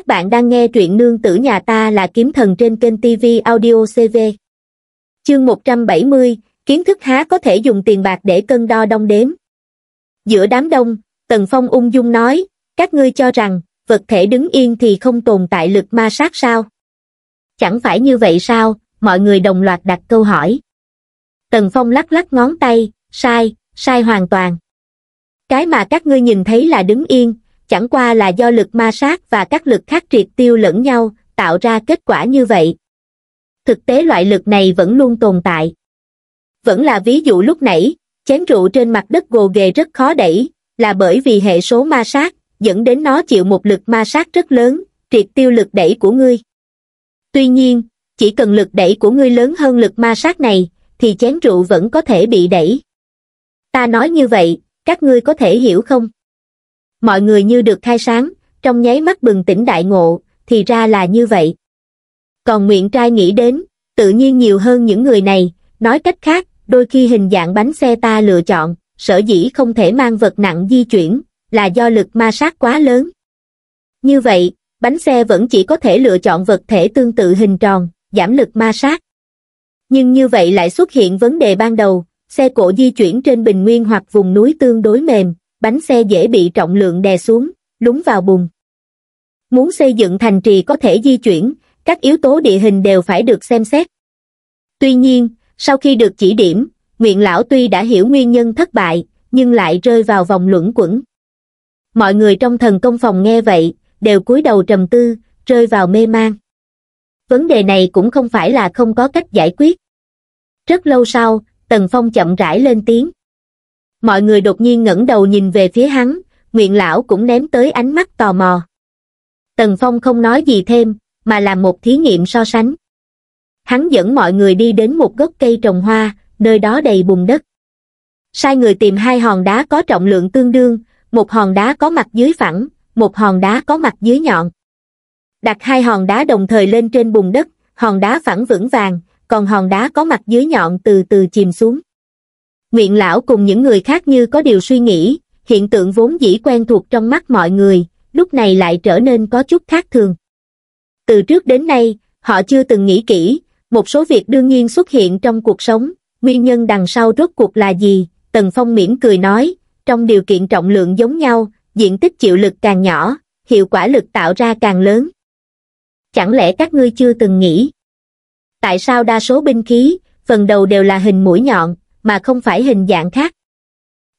Các bạn đang nghe truyện nương tử nhà ta là kiếm thần trên kênh TV Audio CV. Chương 170, kiến thức há có thể dùng tiền bạc để cân đo đong đếm. Giữa đám đông, Tần Phong ung dung nói, các ngươi cho rằng, vật thể đứng yên thì không tồn tại lực ma sát sao? Chẳng phải như vậy sao, mọi người đồng loạt đặt câu hỏi. Tần Phong lắc lắc ngón tay, sai, sai hoàn toàn. Cái mà các ngươi nhìn thấy là đứng yên, chẳng qua là do lực ma sát và các lực khác triệt tiêu lẫn nhau, tạo ra kết quả như vậy. Thực tế loại lực này vẫn luôn tồn tại. Vẫn là ví dụ lúc nãy, chén rượu trên mặt đất gồ ghề rất khó đẩy, là bởi vì hệ số ma sát, dẫn đến nó chịu một lực ma sát rất lớn, triệt tiêu lực đẩy của ngươi. Tuy nhiên, chỉ cần lực đẩy của ngươi lớn hơn lực ma sát này, thì chén rượu vẫn có thể bị đẩy. Ta nói như vậy, các ngươi có thể hiểu không? mọi người như được khai sáng trong nháy mắt bừng tỉnh đại ngộ thì ra là như vậy còn nguyện trai nghĩ đến tự nhiên nhiều hơn những người này nói cách khác đôi khi hình dạng bánh xe ta lựa chọn sở dĩ không thể mang vật nặng di chuyển là do lực ma sát quá lớn như vậy bánh xe vẫn chỉ có thể lựa chọn vật thể tương tự hình tròn giảm lực ma sát nhưng như vậy lại xuất hiện vấn đề ban đầu xe cổ di chuyển trên bình nguyên hoặc vùng núi tương đối mềm bánh xe dễ bị trọng lượng đè xuống, lún vào bùng. Muốn xây dựng thành trì có thể di chuyển, các yếu tố địa hình đều phải được xem xét. Tuy nhiên, sau khi được chỉ điểm, Nguyện Lão tuy đã hiểu nguyên nhân thất bại, nhưng lại rơi vào vòng luẩn quẩn. Mọi người trong thần công phòng nghe vậy, đều cúi đầu trầm tư, rơi vào mê mang. Vấn đề này cũng không phải là không có cách giải quyết. Rất lâu sau, Tần Phong chậm rãi lên tiếng mọi người đột nhiên ngẩng đầu nhìn về phía hắn nguyện lão cũng ném tới ánh mắt tò mò tần phong không nói gì thêm mà làm một thí nghiệm so sánh hắn dẫn mọi người đi đến một gốc cây trồng hoa nơi đó đầy bùn đất sai người tìm hai hòn đá có trọng lượng tương đương một hòn đá có mặt dưới phẳng một hòn đá có mặt dưới nhọn đặt hai hòn đá đồng thời lên trên bùn đất hòn đá phẳng vững vàng còn hòn đá có mặt dưới nhọn từ từ chìm xuống Nguyện lão cùng những người khác như có điều suy nghĩ, hiện tượng vốn dĩ quen thuộc trong mắt mọi người, lúc này lại trở nên có chút khác thường. Từ trước đến nay, họ chưa từng nghĩ kỹ, một số việc đương nhiên xuất hiện trong cuộc sống, nguyên nhân đằng sau rốt cuộc là gì, Tần Phong miễn cười nói, trong điều kiện trọng lượng giống nhau, diện tích chịu lực càng nhỏ, hiệu quả lực tạo ra càng lớn. Chẳng lẽ các ngươi chưa từng nghĩ? Tại sao đa số binh khí, phần đầu đều là hình mũi nhọn, mà không phải hình dạng khác.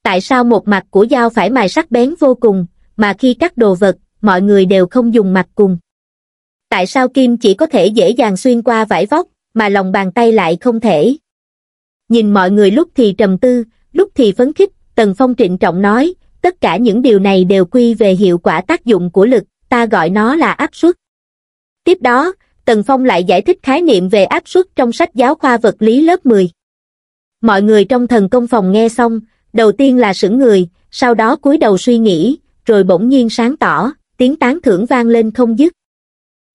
Tại sao một mặt của dao phải mài sắc bén vô cùng, mà khi cắt đồ vật, mọi người đều không dùng mặt cùng? Tại sao kim chỉ có thể dễ dàng xuyên qua vải vóc, mà lòng bàn tay lại không thể? Nhìn mọi người lúc thì trầm tư, lúc thì phấn khích, Tần Phong trịnh trọng nói, tất cả những điều này đều quy về hiệu quả tác dụng của lực, ta gọi nó là áp suất. Tiếp đó, Tần Phong lại giải thích khái niệm về áp suất trong sách giáo khoa vật lý lớp 10. Mọi người trong thần công phòng nghe xong, đầu tiên là sững người, sau đó cúi đầu suy nghĩ, rồi bỗng nhiên sáng tỏ, tiếng tán thưởng vang lên không dứt.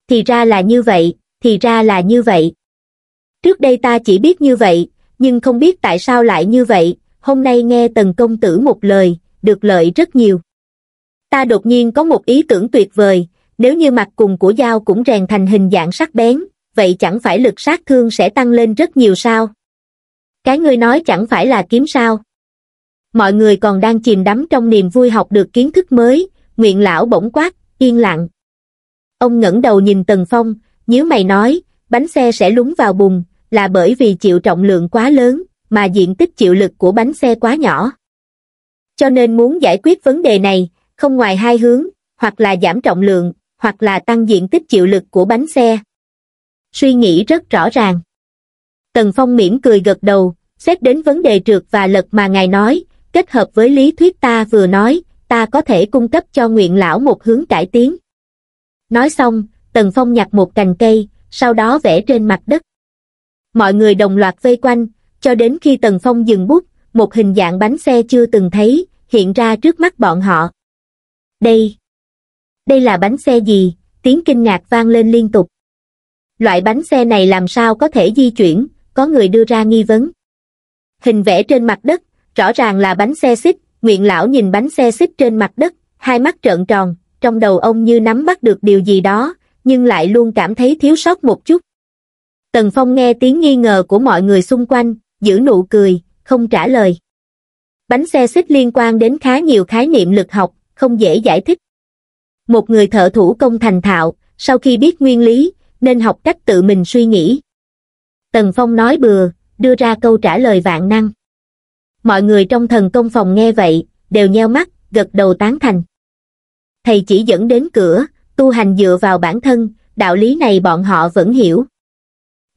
Thì ra là như vậy, thì ra là như vậy. Trước đây ta chỉ biết như vậy, nhưng không biết tại sao lại như vậy, hôm nay nghe tần công tử một lời, được lợi rất nhiều. Ta đột nhiên có một ý tưởng tuyệt vời, nếu như mặt cùng của dao cũng rèn thành hình dạng sắc bén, vậy chẳng phải lực sát thương sẽ tăng lên rất nhiều sao? cái ngươi nói chẳng phải là kiếm sao mọi người còn đang chìm đắm trong niềm vui học được kiến thức mới nguyện lão bỗng quát yên lặng ông ngẩng đầu nhìn tần phong nhớ mày nói bánh xe sẽ lún vào bùn là bởi vì chịu trọng lượng quá lớn mà diện tích chịu lực của bánh xe quá nhỏ cho nên muốn giải quyết vấn đề này không ngoài hai hướng hoặc là giảm trọng lượng hoặc là tăng diện tích chịu lực của bánh xe suy nghĩ rất rõ ràng tần phong mỉm cười gật đầu xét đến vấn đề trượt và lật mà ngài nói kết hợp với lý thuyết ta vừa nói ta có thể cung cấp cho nguyện lão một hướng cải tiến nói xong tần phong nhặt một cành cây sau đó vẽ trên mặt đất mọi người đồng loạt vây quanh cho đến khi tần phong dừng bút một hình dạng bánh xe chưa từng thấy hiện ra trước mắt bọn họ đây đây là bánh xe gì tiếng kinh ngạc vang lên liên tục loại bánh xe này làm sao có thể di chuyển có người đưa ra nghi vấn hình vẽ trên mặt đất, rõ ràng là bánh xe xích, nguyện lão nhìn bánh xe xích trên mặt đất, hai mắt trợn tròn, trong đầu ông như nắm bắt được điều gì đó, nhưng lại luôn cảm thấy thiếu sót một chút. Tần Phong nghe tiếng nghi ngờ của mọi người xung quanh, giữ nụ cười, không trả lời. Bánh xe xích liên quan đến khá nhiều khái niệm lực học, không dễ giải thích. Một người thợ thủ công thành thạo, sau khi biết nguyên lý, nên học cách tự mình suy nghĩ. Tần Phong nói bừa, đưa ra câu trả lời vạn năng mọi người trong thần công phòng nghe vậy đều nheo mắt gật đầu tán thành thầy chỉ dẫn đến cửa tu hành dựa vào bản thân đạo lý này bọn họ vẫn hiểu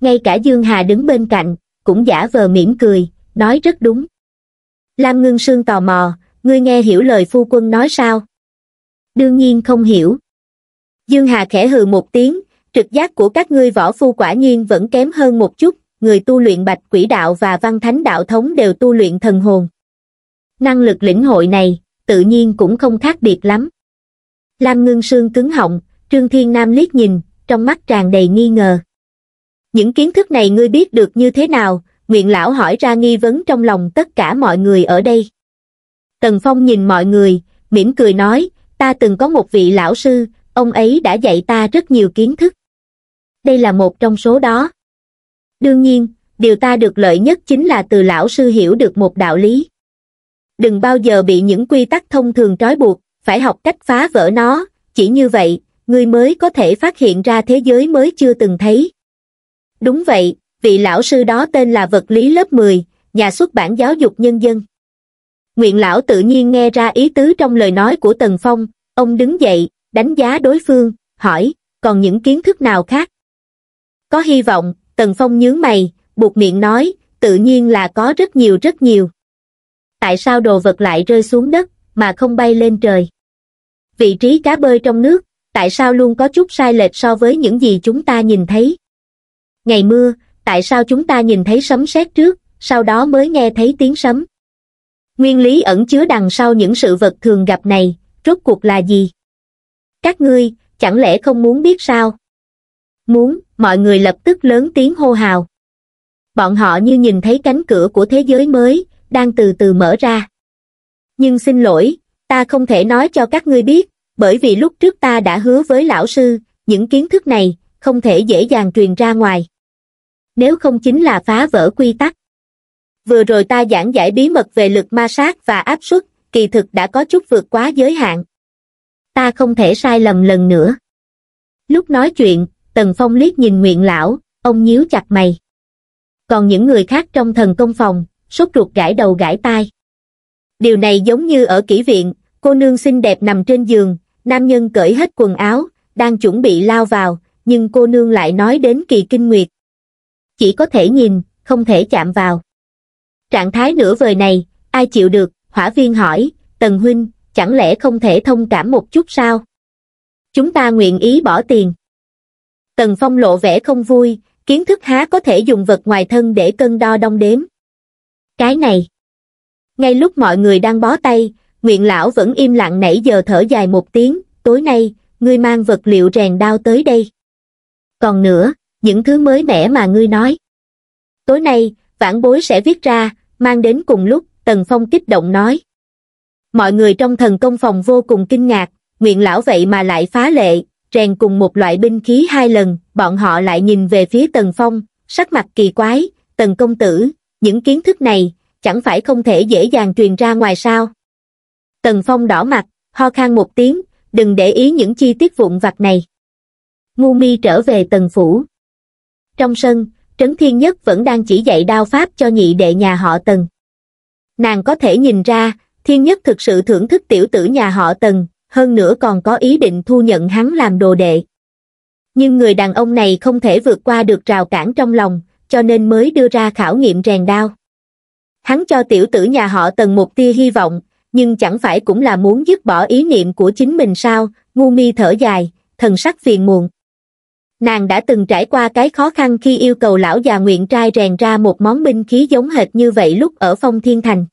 ngay cả dương hà đứng bên cạnh cũng giả vờ mỉm cười nói rất đúng lam ngưng sương tò mò ngươi nghe hiểu lời phu quân nói sao đương nhiên không hiểu dương hà khẽ hừ một tiếng trực giác của các ngươi võ phu quả nhiên vẫn kém hơn một chút người tu luyện bạch quỷ đạo và văn thánh đạo thống đều tu luyện thần hồn. Năng lực lĩnh hội này, tự nhiên cũng không khác biệt lắm. Lam ngưng sương cứng họng, Trương Thiên Nam liếc nhìn, trong mắt tràn đầy nghi ngờ. Những kiến thức này ngươi biết được như thế nào, nguyện lão hỏi ra nghi vấn trong lòng tất cả mọi người ở đây. Tần Phong nhìn mọi người, mỉm cười nói, ta từng có một vị lão sư, ông ấy đã dạy ta rất nhiều kiến thức. Đây là một trong số đó đương nhiên điều ta được lợi nhất chính là từ lão sư hiểu được một đạo lý đừng bao giờ bị những quy tắc thông thường trói buộc phải học cách phá vỡ nó chỉ như vậy ngươi mới có thể phát hiện ra thế giới mới chưa từng thấy đúng vậy vị lão sư đó tên là vật lý lớp 10, nhà xuất bản giáo dục nhân dân nguyện lão tự nhiên nghe ra ý tứ trong lời nói của tần phong ông đứng dậy đánh giá đối phương hỏi còn những kiến thức nào khác có hy vọng Tần Phong nhướng mày, buộc miệng nói, tự nhiên là có rất nhiều rất nhiều. Tại sao đồ vật lại rơi xuống đất, mà không bay lên trời? Vị trí cá bơi trong nước, tại sao luôn có chút sai lệch so với những gì chúng ta nhìn thấy? Ngày mưa, tại sao chúng ta nhìn thấy sấm sét trước, sau đó mới nghe thấy tiếng sấm? Nguyên lý ẩn chứa đằng sau những sự vật thường gặp này, rốt cuộc là gì? Các ngươi, chẳng lẽ không muốn biết sao? Muốn, mọi người lập tức lớn tiếng hô hào bọn họ như nhìn thấy cánh cửa của thế giới mới đang từ từ mở ra nhưng xin lỗi ta không thể nói cho các ngươi biết bởi vì lúc trước ta đã hứa với lão sư những kiến thức này không thể dễ dàng truyền ra ngoài nếu không chính là phá vỡ quy tắc vừa rồi ta giảng giải bí mật về lực ma sát và áp suất kỳ thực đã có chút vượt quá giới hạn ta không thể sai lầm lần nữa lúc nói chuyện Tần Phong liếc nhìn Nguyện Lão, ông nhíu chặt mày. Còn những người khác trong thần công phòng, sốt ruột gãi đầu gãi tai. Điều này giống như ở kỹ viện, cô nương xinh đẹp nằm trên giường, nam nhân cởi hết quần áo, đang chuẩn bị lao vào, nhưng cô nương lại nói đến kỳ kinh nguyệt. Chỉ có thể nhìn, không thể chạm vào. Trạng thái nửa vời này, ai chịu được, hỏa viên hỏi, Tần Huynh, chẳng lẽ không thể thông cảm một chút sao? Chúng ta nguyện ý bỏ tiền. Tần Phong lộ vẻ không vui, kiến thức há có thể dùng vật ngoài thân để cân đo đong đếm. Cái này. Ngay lúc mọi người đang bó tay, Nguyện Lão vẫn im lặng nãy giờ thở dài một tiếng, tối nay, ngươi mang vật liệu rèn đao tới đây. Còn nữa, những thứ mới mẻ mà ngươi nói. Tối nay, vãn bối sẽ viết ra, mang đến cùng lúc, Tần Phong kích động nói. Mọi người trong thần công phòng vô cùng kinh ngạc, Nguyện Lão vậy mà lại phá lệ, rèn cùng một loại binh khí hai lần, bọn họ lại nhìn về phía Tần Phong, sắc mặt kỳ quái, Tần Công Tử, những kiến thức này, chẳng phải không thể dễ dàng truyền ra ngoài sao. Tần Phong đỏ mặt, ho khan một tiếng, đừng để ý những chi tiết vụn vặt này. Ngu mi trở về Tần Phủ. Trong sân, Trấn Thiên Nhất vẫn đang chỉ dạy đao pháp cho nhị đệ nhà họ Tần. Nàng có thể nhìn ra, Thiên Nhất thực sự thưởng thức tiểu tử nhà họ Tần, hơn nữa còn có ý định thu nhận hắn làm đồ đệ. Nhưng người đàn ông này không thể vượt qua được rào cản trong lòng, cho nên mới đưa ra khảo nghiệm rèn đao. Hắn cho tiểu tử nhà họ tần một tia hy vọng, nhưng chẳng phải cũng là muốn dứt bỏ ý niệm của chính mình sao, ngu mi thở dài, thần sắc phiền muộn. Nàng đã từng trải qua cái khó khăn khi yêu cầu lão già nguyện trai rèn ra một món binh khí giống hệt như vậy lúc ở phong thiên thành.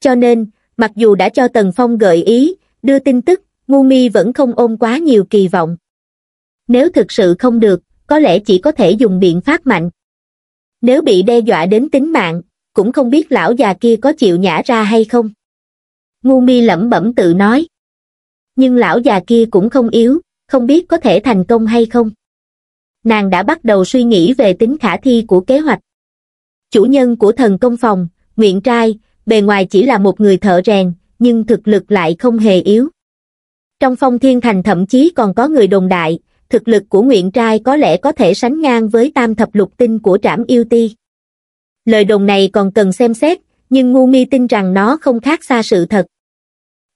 Cho nên, mặc dù đã cho Tần Phong gợi ý, đưa tin tức, ngu mi vẫn không ôm quá nhiều kỳ vọng. Nếu thực sự không được, có lẽ chỉ có thể dùng biện pháp mạnh. Nếu bị đe dọa đến tính mạng, cũng không biết lão già kia có chịu nhả ra hay không. Ngu mi lẩm bẩm tự nói. Nhưng lão già kia cũng không yếu, không biết có thể thành công hay không. Nàng đã bắt đầu suy nghĩ về tính khả thi của kế hoạch. Chủ nhân của thần công phòng, Nguyện Trai, bề ngoài chỉ là một người thợ rèn, nhưng thực lực lại không hề yếu. Trong phong thiên thành thậm chí còn có người đồng đại, thực lực của nguyện trai có lẽ có thể sánh ngang với tam thập lục tinh của trảm yêu ti. Lời đồng này còn cần xem xét, nhưng ngu mi tin rằng nó không khác xa sự thật.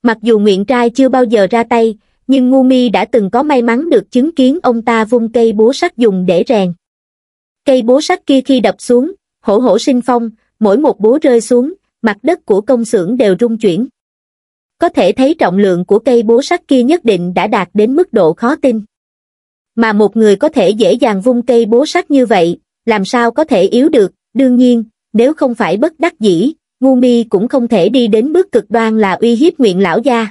Mặc dù nguyện trai chưa bao giờ ra tay, nhưng ngu mi đã từng có may mắn được chứng kiến ông ta vung cây búa sắt dùng để rèn. Cây búa sắt kia khi đập xuống, hổ hổ sinh phong, mỗi một búa rơi xuống, mặt đất của công xưởng đều rung chuyển. Có thể thấy trọng lượng của cây bố sắt kia nhất định đã đạt đến mức độ khó tin. Mà một người có thể dễ dàng vung cây bố sắt như vậy, làm sao có thể yếu được, đương nhiên, nếu không phải bất đắc dĩ, ngu mi cũng không thể đi đến bước cực đoan là uy hiếp nguyện lão gia.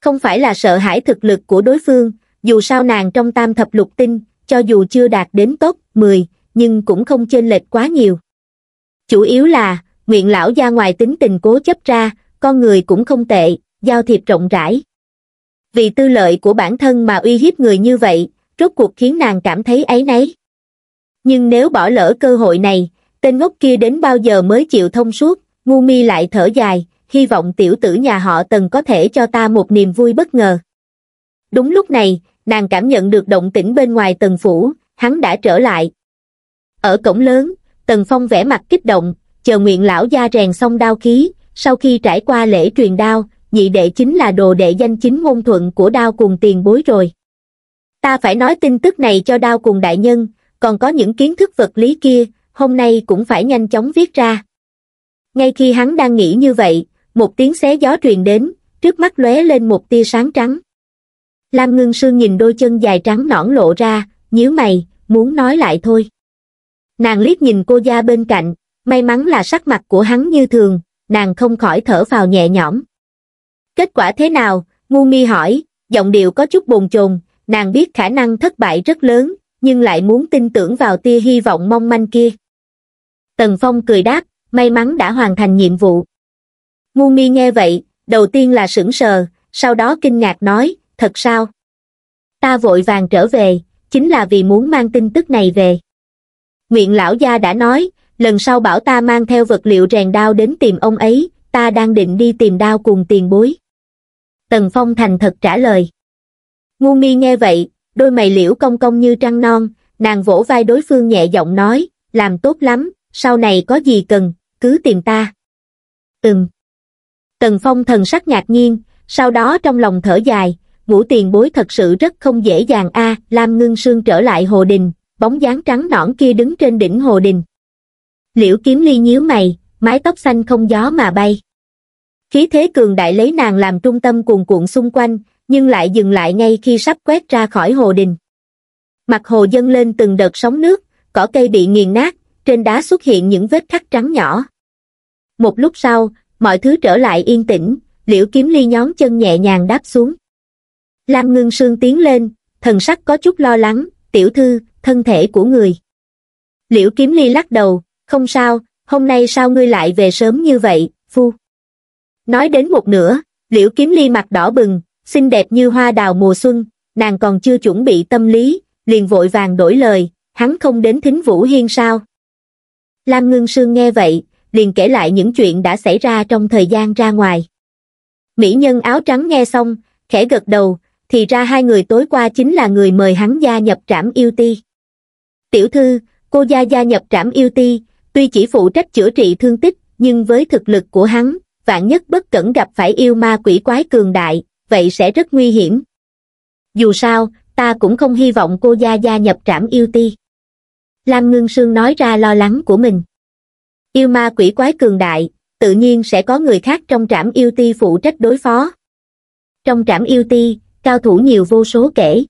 Không phải là sợ hãi thực lực của đối phương, dù sao nàng trong tam thập lục tinh, cho dù chưa đạt đến tốt 10, nhưng cũng không chênh lệch quá nhiều. Chủ yếu là, nguyện lão gia ngoài tính tình cố chấp ra, con người cũng không tệ giao thiệp rộng rãi vì tư lợi của bản thân mà uy hiếp người như vậy rốt cuộc khiến nàng cảm thấy áy náy nhưng nếu bỏ lỡ cơ hội này tên ngốc kia đến bao giờ mới chịu thông suốt ngu mi lại thở dài hy vọng tiểu tử nhà họ tần có thể cho ta một niềm vui bất ngờ đúng lúc này nàng cảm nhận được động tĩnh bên ngoài tần phủ hắn đã trở lại ở cổng lớn tần phong vẻ mặt kích động chờ nguyện lão gia rèn xong đao khí sau khi trải qua lễ truyền đao, nhị đệ chính là đồ đệ danh chính ngôn thuận của đao cùng tiền bối rồi. Ta phải nói tin tức này cho đao cùng đại nhân, còn có những kiến thức vật lý kia, hôm nay cũng phải nhanh chóng viết ra. Ngay khi hắn đang nghĩ như vậy, một tiếng xé gió truyền đến, trước mắt lóe lên một tia sáng trắng. Lam Ngưng Sương nhìn đôi chân dài trắng nõn lộ ra, nhíu mày, muốn nói lại thôi. Nàng liếc nhìn cô gia bên cạnh, may mắn là sắc mặt của hắn như thường, nàng không khỏi thở vào nhẹ nhõm. Kết quả thế nào? Ngu mi hỏi, giọng điệu có chút bồn chồn, nàng biết khả năng thất bại rất lớn, nhưng lại muốn tin tưởng vào tia hy vọng mong manh kia. Tần Phong cười đáp, may mắn đã hoàn thành nhiệm vụ. Ngu mi nghe vậy, đầu tiên là sững sờ, sau đó kinh ngạc nói, thật sao? Ta vội vàng trở về, chính là vì muốn mang tin tức này về. Nguyện lão gia đã nói, lần sau bảo ta mang theo vật liệu rèn đao đến tìm ông ấy ta đang định đi tìm đao cùng tiền bối tần phong thành thật trả lời ngu mi nghe vậy đôi mày liễu công công như trăng non nàng vỗ vai đối phương nhẹ giọng nói làm tốt lắm sau này có gì cần cứ tìm ta ừm tần phong thần sắc ngạc nhiên sau đó trong lòng thở dài ngũ tiền bối thật sự rất không dễ dàng a à, lam ngưng sương trở lại hồ đình bóng dáng trắng nõn kia đứng trên đỉnh hồ đình liễu kiếm ly nhíu mày mái tóc xanh không gió mà bay khí thế cường đại lấy nàng làm trung tâm cuồn cuộn xung quanh nhưng lại dừng lại ngay khi sắp quét ra khỏi hồ đình mặt hồ dâng lên từng đợt sóng nước cỏ cây bị nghiền nát trên đá xuất hiện những vết khắc trắng nhỏ một lúc sau mọi thứ trở lại yên tĩnh liễu kiếm ly nhón chân nhẹ nhàng đáp xuống lam ngưng sương tiến lên thần sắc có chút lo lắng tiểu thư thân thể của người liễu kiếm ly lắc đầu không sao, hôm nay sao ngươi lại về sớm như vậy, phu. Nói đến một nửa, liễu kiếm ly mặt đỏ bừng, xinh đẹp như hoa đào mùa xuân, nàng còn chưa chuẩn bị tâm lý, liền vội vàng đổi lời, hắn không đến thính Vũ Hiên sao. Lam Ngưng Sương nghe vậy, liền kể lại những chuyện đã xảy ra trong thời gian ra ngoài. Mỹ nhân áo trắng nghe xong, khẽ gật đầu, thì ra hai người tối qua chính là người mời hắn gia nhập trảm yêu ti. Tiểu thư, cô gia gia nhập trảm yêu ti, tuy chỉ phụ trách chữa trị thương tích nhưng với thực lực của hắn vạn nhất bất cẩn gặp phải yêu ma quỷ quái cường đại vậy sẽ rất nguy hiểm dù sao ta cũng không hy vọng cô gia gia nhập trảm yêu ti lam ngưng sương nói ra lo lắng của mình yêu ma quỷ quái cường đại tự nhiên sẽ có người khác trong trảm yêu ti phụ trách đối phó trong trảm yêu ti cao thủ nhiều vô số kể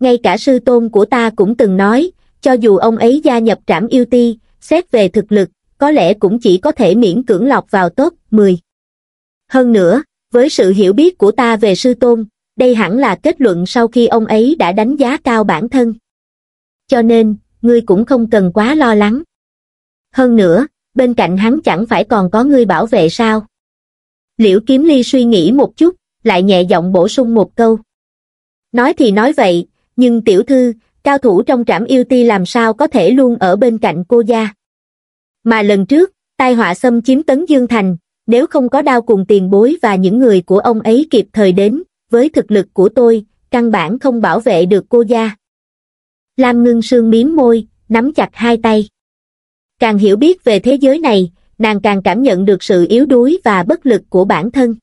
ngay cả sư tôn của ta cũng từng nói cho dù ông ấy gia nhập trảm yêu ti xét về thực lực, có lẽ cũng chỉ có thể miễn cưỡng lọc vào top 10. Hơn nữa, với sự hiểu biết của ta về sư tôn, đây hẳn là kết luận sau khi ông ấy đã đánh giá cao bản thân. Cho nên, ngươi cũng không cần quá lo lắng. Hơn nữa, bên cạnh hắn chẳng phải còn có ngươi bảo vệ sao. Liễu Kiếm Ly suy nghĩ một chút, lại nhẹ giọng bổ sung một câu. Nói thì nói vậy, nhưng tiểu thư, cao thủ trong trạm yêu ti làm sao có thể luôn ở bên cạnh cô gia. Mà lần trước, tai họa xâm chiếm tấn Dương Thành, nếu không có đao cùng tiền bối và những người của ông ấy kịp thời đến, với thực lực của tôi, căn bản không bảo vệ được cô gia. Lam ngưng sương miếm môi, nắm chặt hai tay. Càng hiểu biết về thế giới này, nàng càng cảm nhận được sự yếu đuối và bất lực của bản thân.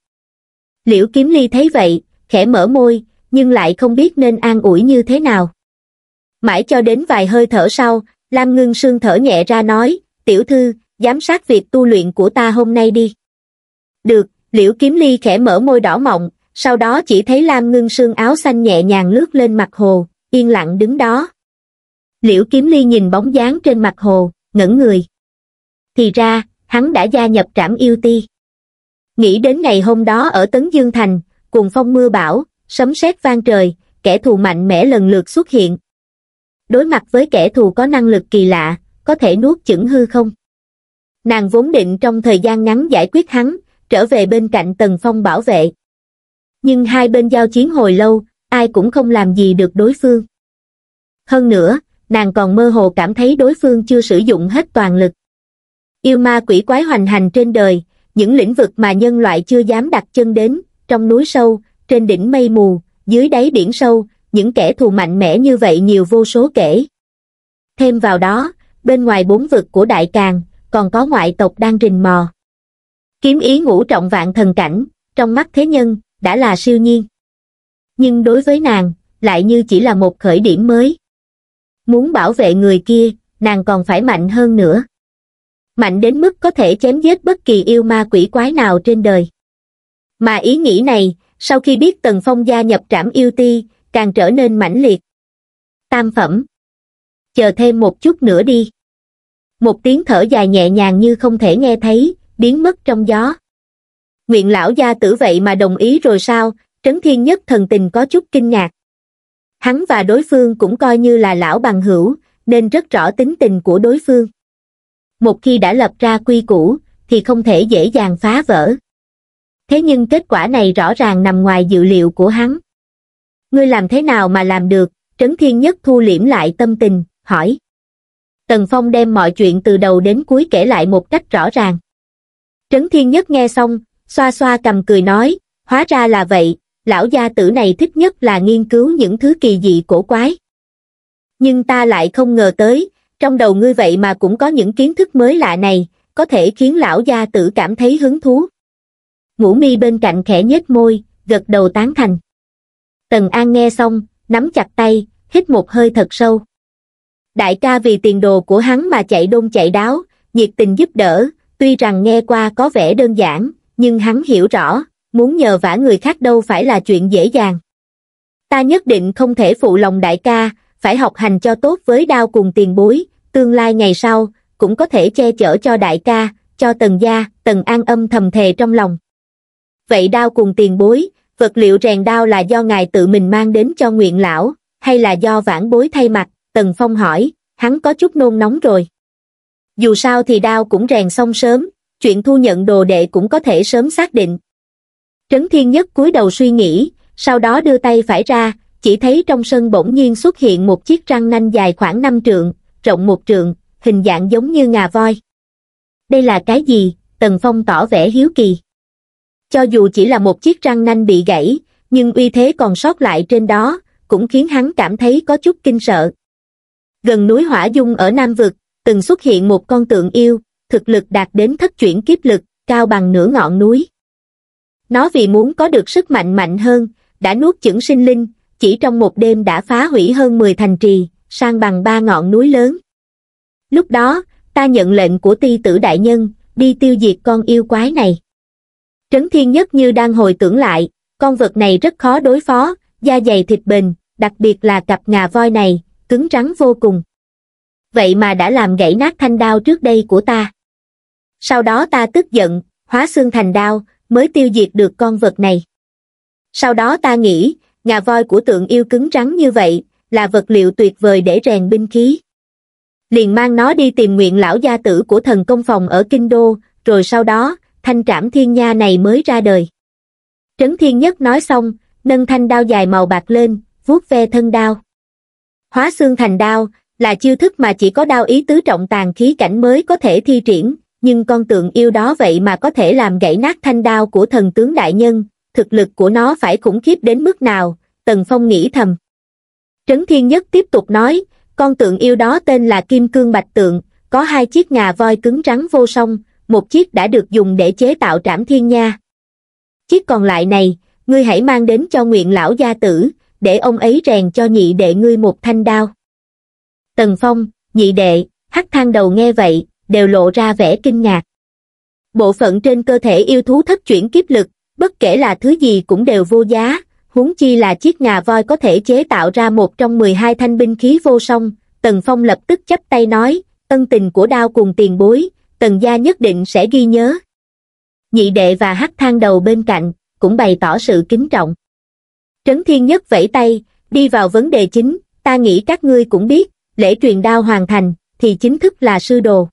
Liễu Kiếm Ly thấy vậy, khẽ mở môi, nhưng lại không biết nên an ủi như thế nào. Mãi cho đến vài hơi thở sau, Lam Ngưng Sương thở nhẹ ra nói, tiểu thư, giám sát việc tu luyện của ta hôm nay đi. Được, liễu kiếm ly khẽ mở môi đỏ mọng, sau đó chỉ thấy Lam Ngưng Sương áo xanh nhẹ nhàng lướt lên mặt hồ, yên lặng đứng đó. Liễu kiếm ly nhìn bóng dáng trên mặt hồ, ngẩn người. Thì ra, hắn đã gia nhập trảm yêu ti. Nghĩ đến ngày hôm đó ở Tấn Dương Thành, cùng phong mưa bão, sấm sét vang trời, kẻ thù mạnh mẽ lần lượt xuất hiện, đối mặt với kẻ thù có năng lực kỳ lạ, có thể nuốt chửng hư không. Nàng vốn định trong thời gian ngắn giải quyết hắn, trở về bên cạnh Tần Phong bảo vệ. Nhưng hai bên giao chiến hồi lâu, ai cũng không làm gì được đối phương. Hơn nữa, nàng còn mơ hồ cảm thấy đối phương chưa sử dụng hết toàn lực. Yêu ma quỷ quái hoành hành trên đời, những lĩnh vực mà nhân loại chưa dám đặt chân đến, trong núi sâu, trên đỉnh mây mù, dưới đáy biển sâu, những kẻ thù mạnh mẽ như vậy nhiều vô số kể. Thêm vào đó, bên ngoài bốn vực của Đại Càng, còn có ngoại tộc đang rình mò. Kiếm ý ngũ trọng vạn thần cảnh, trong mắt thế nhân, đã là siêu nhiên. Nhưng đối với nàng, lại như chỉ là một khởi điểm mới. Muốn bảo vệ người kia, nàng còn phải mạnh hơn nữa. Mạnh đến mức có thể chém giết bất kỳ yêu ma quỷ quái nào trên đời. Mà ý nghĩ này, sau khi biết Tần Phong gia nhập trảm yêu ti, càng trở nên mãnh liệt. Tam phẩm. Chờ thêm một chút nữa đi. Một tiếng thở dài nhẹ nhàng như không thể nghe thấy, biến mất trong gió. Nguyện lão gia tử vậy mà đồng ý rồi sao, Trấn Thiên Nhất thần tình có chút kinh ngạc. Hắn và đối phương cũng coi như là lão bằng hữu, nên rất rõ tính tình của đối phương. Một khi đã lập ra quy củ, thì không thể dễ dàng phá vỡ. Thế nhưng kết quả này rõ ràng nằm ngoài dự liệu của hắn. Ngươi làm thế nào mà làm được? Trấn Thiên Nhất thu liễm lại tâm tình, hỏi. Tần Phong đem mọi chuyện từ đầu đến cuối kể lại một cách rõ ràng. Trấn Thiên Nhất nghe xong, xoa xoa cầm cười nói, hóa ra là vậy, lão gia tử này thích nhất là nghiên cứu những thứ kỳ dị cổ quái. Nhưng ta lại không ngờ tới, trong đầu ngươi vậy mà cũng có những kiến thức mới lạ này, có thể khiến lão gia tử cảm thấy hứng thú. Ngũ mi bên cạnh khẽ nhếch môi, gật đầu tán thành. Tần An nghe xong, nắm chặt tay, hít một hơi thật sâu. Đại ca vì tiền đồ của hắn mà chạy đôn chạy đáo, nhiệt tình giúp đỡ, tuy rằng nghe qua có vẻ đơn giản, nhưng hắn hiểu rõ, muốn nhờ vả người khác đâu phải là chuyện dễ dàng. Ta nhất định không thể phụ lòng đại ca, phải học hành cho tốt với đao cùng tiền bối, tương lai ngày sau, cũng có thể che chở cho đại ca, cho tần gia, tần an âm thầm thề trong lòng. Vậy đao cùng tiền bối, vật liệu rèn đao là do ngài tự mình mang đến cho nguyện lão hay là do vãn bối thay mặt tần phong hỏi hắn có chút nôn nóng rồi dù sao thì đao cũng rèn xong sớm chuyện thu nhận đồ đệ cũng có thể sớm xác định trấn thiên nhất cúi đầu suy nghĩ sau đó đưa tay phải ra chỉ thấy trong sân bỗng nhiên xuất hiện một chiếc răng nanh dài khoảng năm trượng rộng một trượng hình dạng giống như ngà voi đây là cái gì tần phong tỏ vẻ hiếu kỳ cho dù chỉ là một chiếc răng nanh bị gãy, nhưng uy thế còn sót lại trên đó, cũng khiến hắn cảm thấy có chút kinh sợ. Gần núi Hỏa Dung ở Nam Vực, từng xuất hiện một con tượng yêu, thực lực đạt đến thất chuyển kiếp lực, cao bằng nửa ngọn núi. Nó vì muốn có được sức mạnh mạnh hơn, đã nuốt chửng sinh linh, chỉ trong một đêm đã phá hủy hơn 10 thành trì, sang bằng ba ngọn núi lớn. Lúc đó, ta nhận lệnh của ti tử đại nhân, đi tiêu diệt con yêu quái này. Trấn Thiên Nhất như đang hồi tưởng lại, con vật này rất khó đối phó, da dày thịt bền, đặc biệt là cặp ngà voi này, cứng rắn vô cùng. Vậy mà đã làm gãy nát thanh đao trước đây của ta. Sau đó ta tức giận, hóa xương thành đao, mới tiêu diệt được con vật này. Sau đó ta nghĩ, ngà voi của tượng yêu cứng rắn như vậy, là vật liệu tuyệt vời để rèn binh khí. Liền mang nó đi tìm nguyện lão gia tử của thần công phòng ở Kinh Đô, rồi sau đó, thanh trảm thiên nha này mới ra đời. Trấn Thiên Nhất nói xong, nâng thanh đao dài màu bạc lên, vuốt ve thân đao. Hóa xương thành đao, là chiêu thức mà chỉ có đao ý tứ trọng tàn khí cảnh mới có thể thi triển, nhưng con tượng yêu đó vậy mà có thể làm gãy nát thanh đao của thần tướng đại nhân, thực lực của nó phải khủng khiếp đến mức nào, Tần Phong nghĩ thầm. Trấn Thiên Nhất tiếp tục nói, con tượng yêu đó tên là Kim Cương Bạch Tượng, có hai chiếc ngà voi cứng rắn vô song, một chiếc đã được dùng để chế tạo trảm thiên nha. Chiếc còn lại này, ngươi hãy mang đến cho nguyện lão gia tử, để ông ấy rèn cho nhị đệ ngươi một thanh đao. Tần Phong, nhị đệ, hắc thang đầu nghe vậy, đều lộ ra vẻ kinh ngạc. Bộ phận trên cơ thể yêu thú thất chuyển kiếp lực, bất kể là thứ gì cũng đều vô giá, huống chi là chiếc ngà voi có thể chế tạo ra một trong 12 thanh binh khí vô song, Tần Phong lập tức chấp tay nói, ân tình của đao cùng tiền bối, tần gia nhất định sẽ ghi nhớ. Nhị đệ và hắc thang đầu bên cạnh, cũng bày tỏ sự kính trọng. Trấn Thiên Nhất vẫy tay, đi vào vấn đề chính, ta nghĩ các ngươi cũng biết, lễ truyền đao hoàn thành, thì chính thức là sư đồ.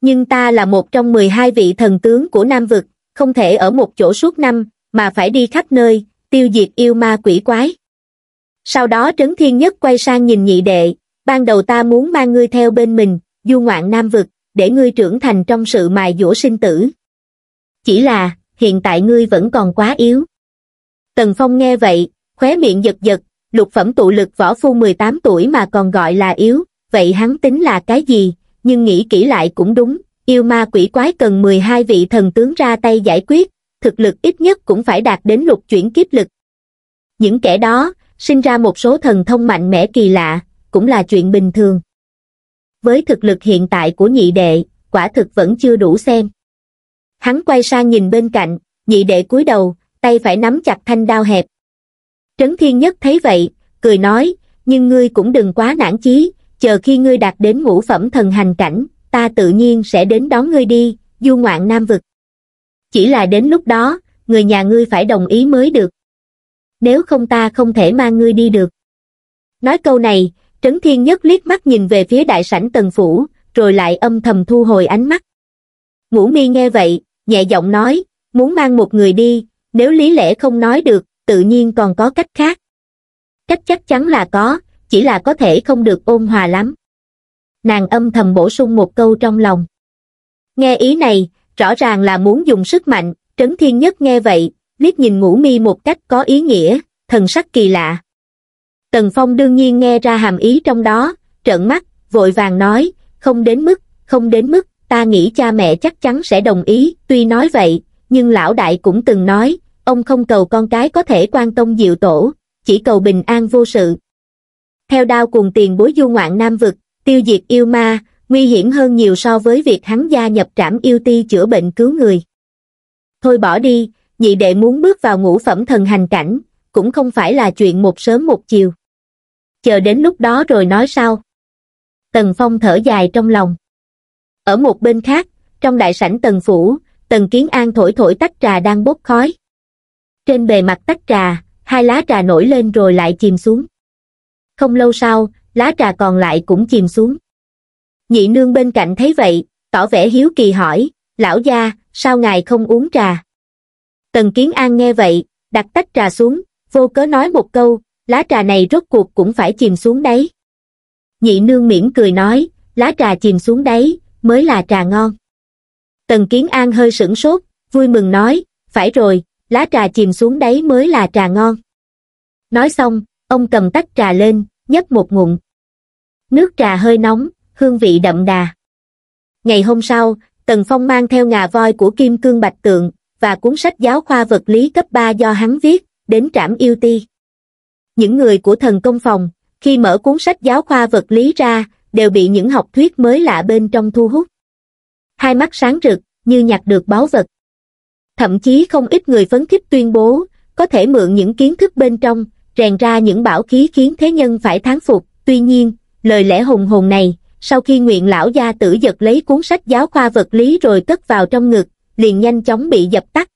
Nhưng ta là một trong 12 vị thần tướng của Nam Vực, không thể ở một chỗ suốt năm, mà phải đi khắp nơi, tiêu diệt yêu ma quỷ quái. Sau đó Trấn Thiên Nhất quay sang nhìn nhị đệ, ban đầu ta muốn mang ngươi theo bên mình, du ngoạn Nam Vực, để ngươi trưởng thành trong sự mài dũa sinh tử. Chỉ là, hiện tại ngươi vẫn còn quá yếu. Tần Phong nghe vậy, khóe miệng giật giật, lục phẩm tụ lực võ phu 18 tuổi mà còn gọi là yếu, vậy hắn tính là cái gì, nhưng nghĩ kỹ lại cũng đúng, yêu ma quỷ quái cần 12 vị thần tướng ra tay giải quyết, thực lực ít nhất cũng phải đạt đến lục chuyển kiếp lực. Những kẻ đó, sinh ra một số thần thông mạnh mẽ kỳ lạ, cũng là chuyện bình thường với thực lực hiện tại của nhị đệ, quả thực vẫn chưa đủ xem. Hắn quay sang nhìn bên cạnh, nhị đệ cúi đầu, tay phải nắm chặt thanh đao hẹp. Trấn Thiên Nhất thấy vậy, cười nói, nhưng ngươi cũng đừng quá nản chí, chờ khi ngươi đạt đến ngũ phẩm thần hành cảnh, ta tự nhiên sẽ đến đón ngươi đi, du ngoạn nam vực. Chỉ là đến lúc đó, người nhà ngươi phải đồng ý mới được. Nếu không ta không thể mang ngươi đi được. Nói câu này, Trấn Thiên Nhất liếc mắt nhìn về phía đại sảnh Tần Phủ, rồi lại âm thầm thu hồi ánh mắt. Ngũ mi nghe vậy, nhẹ giọng nói, muốn mang một người đi, nếu lý lẽ không nói được, tự nhiên còn có cách khác. Cách chắc chắn là có, chỉ là có thể không được ôn hòa lắm. Nàng âm thầm bổ sung một câu trong lòng. Nghe ý này, rõ ràng là muốn dùng sức mạnh, Trấn Thiên Nhất nghe vậy, liếc nhìn ngũ mi một cách có ý nghĩa, thần sắc kỳ lạ tần phong đương nhiên nghe ra hàm ý trong đó trợn mắt vội vàng nói không đến mức không đến mức ta nghĩ cha mẹ chắc chắn sẽ đồng ý tuy nói vậy nhưng lão đại cũng từng nói ông không cầu con cái có thể quan tông diệu tổ chỉ cầu bình an vô sự theo đao cuồng tiền bối du ngoạn nam vực tiêu diệt yêu ma nguy hiểm hơn nhiều so với việc hắn gia nhập trảm yêu ti chữa bệnh cứu người thôi bỏ đi nhị đệ muốn bước vào ngũ phẩm thần hành cảnh cũng không phải là chuyện một sớm một chiều chờ đến lúc đó rồi nói sau. Tần Phong thở dài trong lòng. Ở một bên khác, trong đại sảnh Tần Phủ, Tần Kiến An thổi thổi tách trà đang bốc khói. Trên bề mặt tách trà, hai lá trà nổi lên rồi lại chìm xuống. Không lâu sau, lá trà còn lại cũng chìm xuống. Nhị nương bên cạnh thấy vậy, tỏ vẻ hiếu kỳ hỏi, lão gia, sao ngài không uống trà? Tần Kiến An nghe vậy, đặt tách trà xuống, vô cớ nói một câu, lá trà này rốt cuộc cũng phải chìm xuống đấy. Nhị nương mỉm cười nói, lá trà chìm xuống đấy, mới là trà ngon. Tần Kiến An hơi sửng sốt, vui mừng nói, phải rồi, lá trà chìm xuống đấy mới là trà ngon. Nói xong, ông cầm tách trà lên, nhấp một ngụm. Nước trà hơi nóng, hương vị đậm đà. Ngày hôm sau, Tần Phong mang theo ngà voi của Kim Cương Bạch Tượng và cuốn sách giáo khoa vật lý cấp 3 do hắn viết, đến trảm yêu ti những người của thần công phòng, khi mở cuốn sách giáo khoa vật lý ra, đều bị những học thuyết mới lạ bên trong thu hút. Hai mắt sáng rực, như nhặt được báu vật. Thậm chí không ít người phấn khích tuyên bố, có thể mượn những kiến thức bên trong, rèn ra những bảo khí khiến thế nhân phải thán phục. Tuy nhiên, lời lẽ hùng hồn này, sau khi nguyện lão gia tử giật lấy cuốn sách giáo khoa vật lý rồi cất vào trong ngực, liền nhanh chóng bị dập tắt.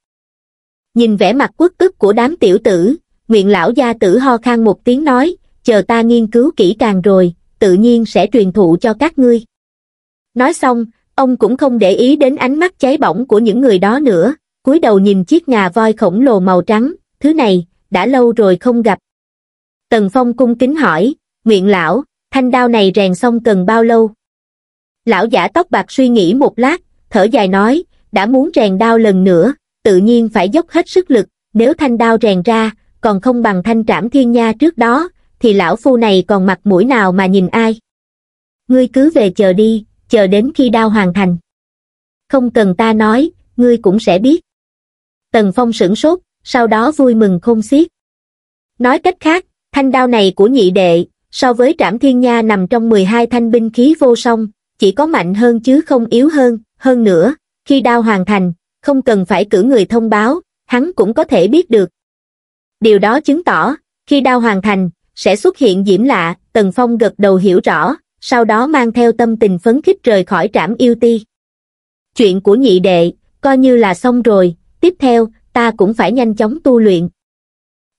Nhìn vẻ mặt quất ức của đám tiểu tử, nguyện lão gia tử ho khan một tiếng nói, chờ ta nghiên cứu kỹ càng rồi, tự nhiên sẽ truyền thụ cho các ngươi. Nói xong, ông cũng không để ý đến ánh mắt cháy bỏng của những người đó nữa, cúi đầu nhìn chiếc ngà voi khổng lồ màu trắng, thứ này, đã lâu rồi không gặp. Tần Phong cung kính hỏi, nguyện lão, thanh đao này rèn xong cần bao lâu? Lão giả tóc bạc suy nghĩ một lát, thở dài nói, đã muốn rèn đao lần nữa, tự nhiên phải dốc hết sức lực, nếu thanh đao rèn ra, còn không bằng thanh trảm thiên nha trước đó, thì lão phu này còn mặt mũi nào mà nhìn ai. Ngươi cứ về chờ đi, chờ đến khi đao hoàn thành. Không cần ta nói, ngươi cũng sẽ biết. Tần Phong sửng sốt, sau đó vui mừng không xiết. Nói cách khác, thanh đao này của nhị đệ, so với trảm thiên nha nằm trong 12 thanh binh khí vô song, chỉ có mạnh hơn chứ không yếu hơn, hơn nữa, khi đao hoàn thành, không cần phải cử người thông báo, hắn cũng có thể biết được, Điều đó chứng tỏ, khi đao hoàn thành, sẽ xuất hiện diễm lạ, Tần Phong gật đầu hiểu rõ, sau đó mang theo tâm tình phấn khích rời khỏi trảm yêu ti. Chuyện của nhị đệ, coi như là xong rồi, tiếp theo, ta cũng phải nhanh chóng tu luyện.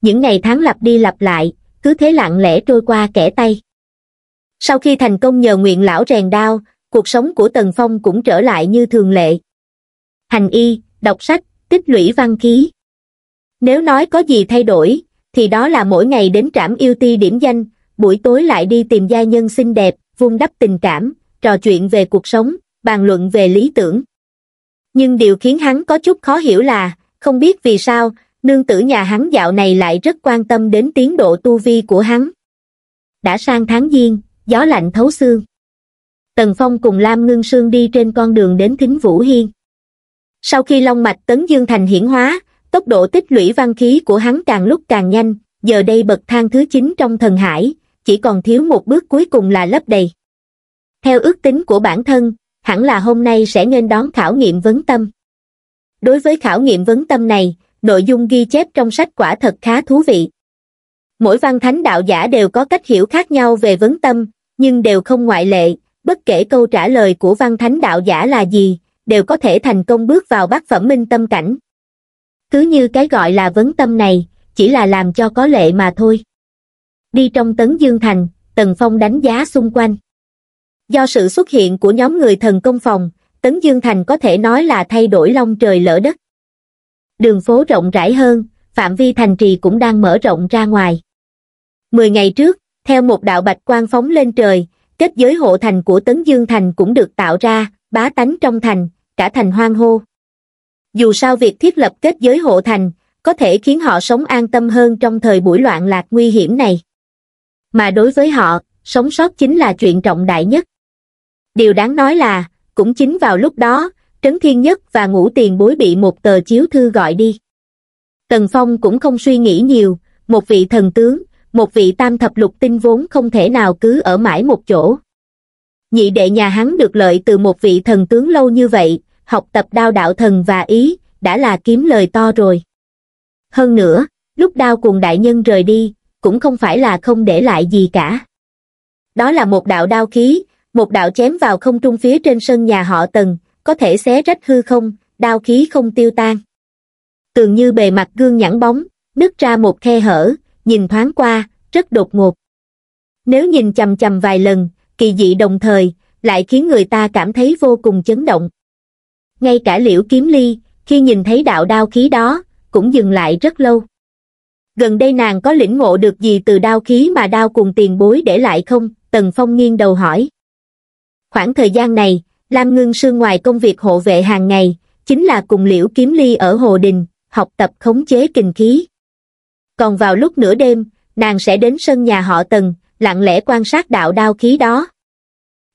Những ngày tháng lặp đi lặp lại, cứ thế lặng lẽ trôi qua kẻ tay. Sau khi thành công nhờ nguyện lão rèn đao, cuộc sống của Tần Phong cũng trở lại như thường lệ. Hành y, đọc sách, tích lũy văn khí. Nếu nói có gì thay đổi, thì đó là mỗi ngày đến trảm yêu ti điểm danh, buổi tối lại đi tìm gia nhân xinh đẹp, vun đắp tình cảm, trò chuyện về cuộc sống, bàn luận về lý tưởng. Nhưng điều khiến hắn có chút khó hiểu là, không biết vì sao, nương tử nhà hắn dạo này lại rất quan tâm đến tiến độ tu vi của hắn. Đã sang tháng giêng, gió lạnh thấu xương. Tần Phong cùng Lam Ngưng Sương đi trên con đường đến Thính Vũ Hiên. Sau khi Long Mạch Tấn Dương Thành hiển hóa, tốc độ tích lũy văn khí của hắn càng lúc càng nhanh giờ đây bậc thang thứ chín trong thần hải chỉ còn thiếu một bước cuối cùng là lấp đầy theo ước tính của bản thân hẳn là hôm nay sẽ nên đón khảo nghiệm vấn tâm đối với khảo nghiệm vấn tâm này nội dung ghi chép trong sách quả thật khá thú vị mỗi văn thánh đạo giả đều có cách hiểu khác nhau về vấn tâm nhưng đều không ngoại lệ bất kể câu trả lời của văn thánh đạo giả là gì đều có thể thành công bước vào bát phẩm minh tâm cảnh cứ như cái gọi là vấn tâm này chỉ là làm cho có lệ mà thôi đi trong tấn dương thành tần phong đánh giá xung quanh do sự xuất hiện của nhóm người thần công phòng tấn dương thành có thể nói là thay đổi long trời lỡ đất đường phố rộng rãi hơn phạm vi thành trì cũng đang mở rộng ra ngoài mười ngày trước theo một đạo bạch quan phóng lên trời kết giới hộ thành của tấn dương thành cũng được tạo ra bá tánh trong thành cả thành hoang hô dù sao việc thiết lập kết giới hộ thành có thể khiến họ sống an tâm hơn trong thời buổi loạn lạc nguy hiểm này mà đối với họ sống sót chính là chuyện trọng đại nhất điều đáng nói là cũng chính vào lúc đó trấn thiên nhất và ngũ tiền bối bị một tờ chiếu thư gọi đi tần phong cũng không suy nghĩ nhiều một vị thần tướng một vị tam thập lục tinh vốn không thể nào cứ ở mãi một chỗ nhị đệ nhà hắn được lợi từ một vị thần tướng lâu như vậy học tập đao đạo thần và ý, đã là kiếm lời to rồi. Hơn nữa, lúc đao cùng đại nhân rời đi, cũng không phải là không để lại gì cả. Đó là một đạo đao khí, một đạo chém vào không trung phía trên sân nhà họ tần, có thể xé rách hư không, đao khí không tiêu tan. Tường như bề mặt gương nhẵn bóng, nứt ra một khe hở, nhìn thoáng qua, rất đột ngột. Nếu nhìn chầm chầm vài lần, kỳ dị đồng thời, lại khiến người ta cảm thấy vô cùng chấn động ngay cả liễu kiếm ly, khi nhìn thấy đạo đao khí đó, cũng dừng lại rất lâu. Gần đây nàng có lĩnh ngộ được gì từ đao khí mà đao cùng tiền bối để lại không? Tần Phong nghiêng đầu hỏi. Khoảng thời gian này, Lam Ngưng Sương ngoài công việc hộ vệ hàng ngày, chính là cùng liễu kiếm ly ở Hồ Đình, học tập khống chế kinh khí. Còn vào lúc nửa đêm, nàng sẽ đến sân nhà họ Tần, lặng lẽ quan sát đạo đao khí đó.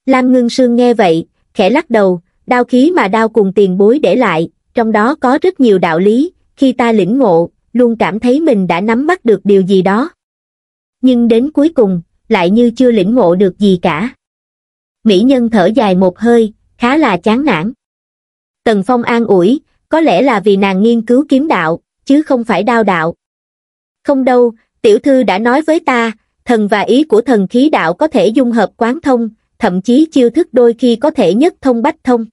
Lam Ngưng Sương nghe vậy, khẽ lắc đầu, đao khí mà đao cùng tiền bối để lại, trong đó có rất nhiều đạo lý, khi ta lĩnh ngộ, luôn cảm thấy mình đã nắm bắt được điều gì đó. Nhưng đến cuối cùng, lại như chưa lĩnh ngộ được gì cả. Mỹ nhân thở dài một hơi, khá là chán nản. Tần Phong an ủi, có lẽ là vì nàng nghiên cứu kiếm đạo, chứ không phải đao đạo. Không đâu, tiểu thư đã nói với ta, thần và ý của thần khí đạo có thể dung hợp quán thông, thậm chí chiêu thức đôi khi có thể nhất thông bách thông.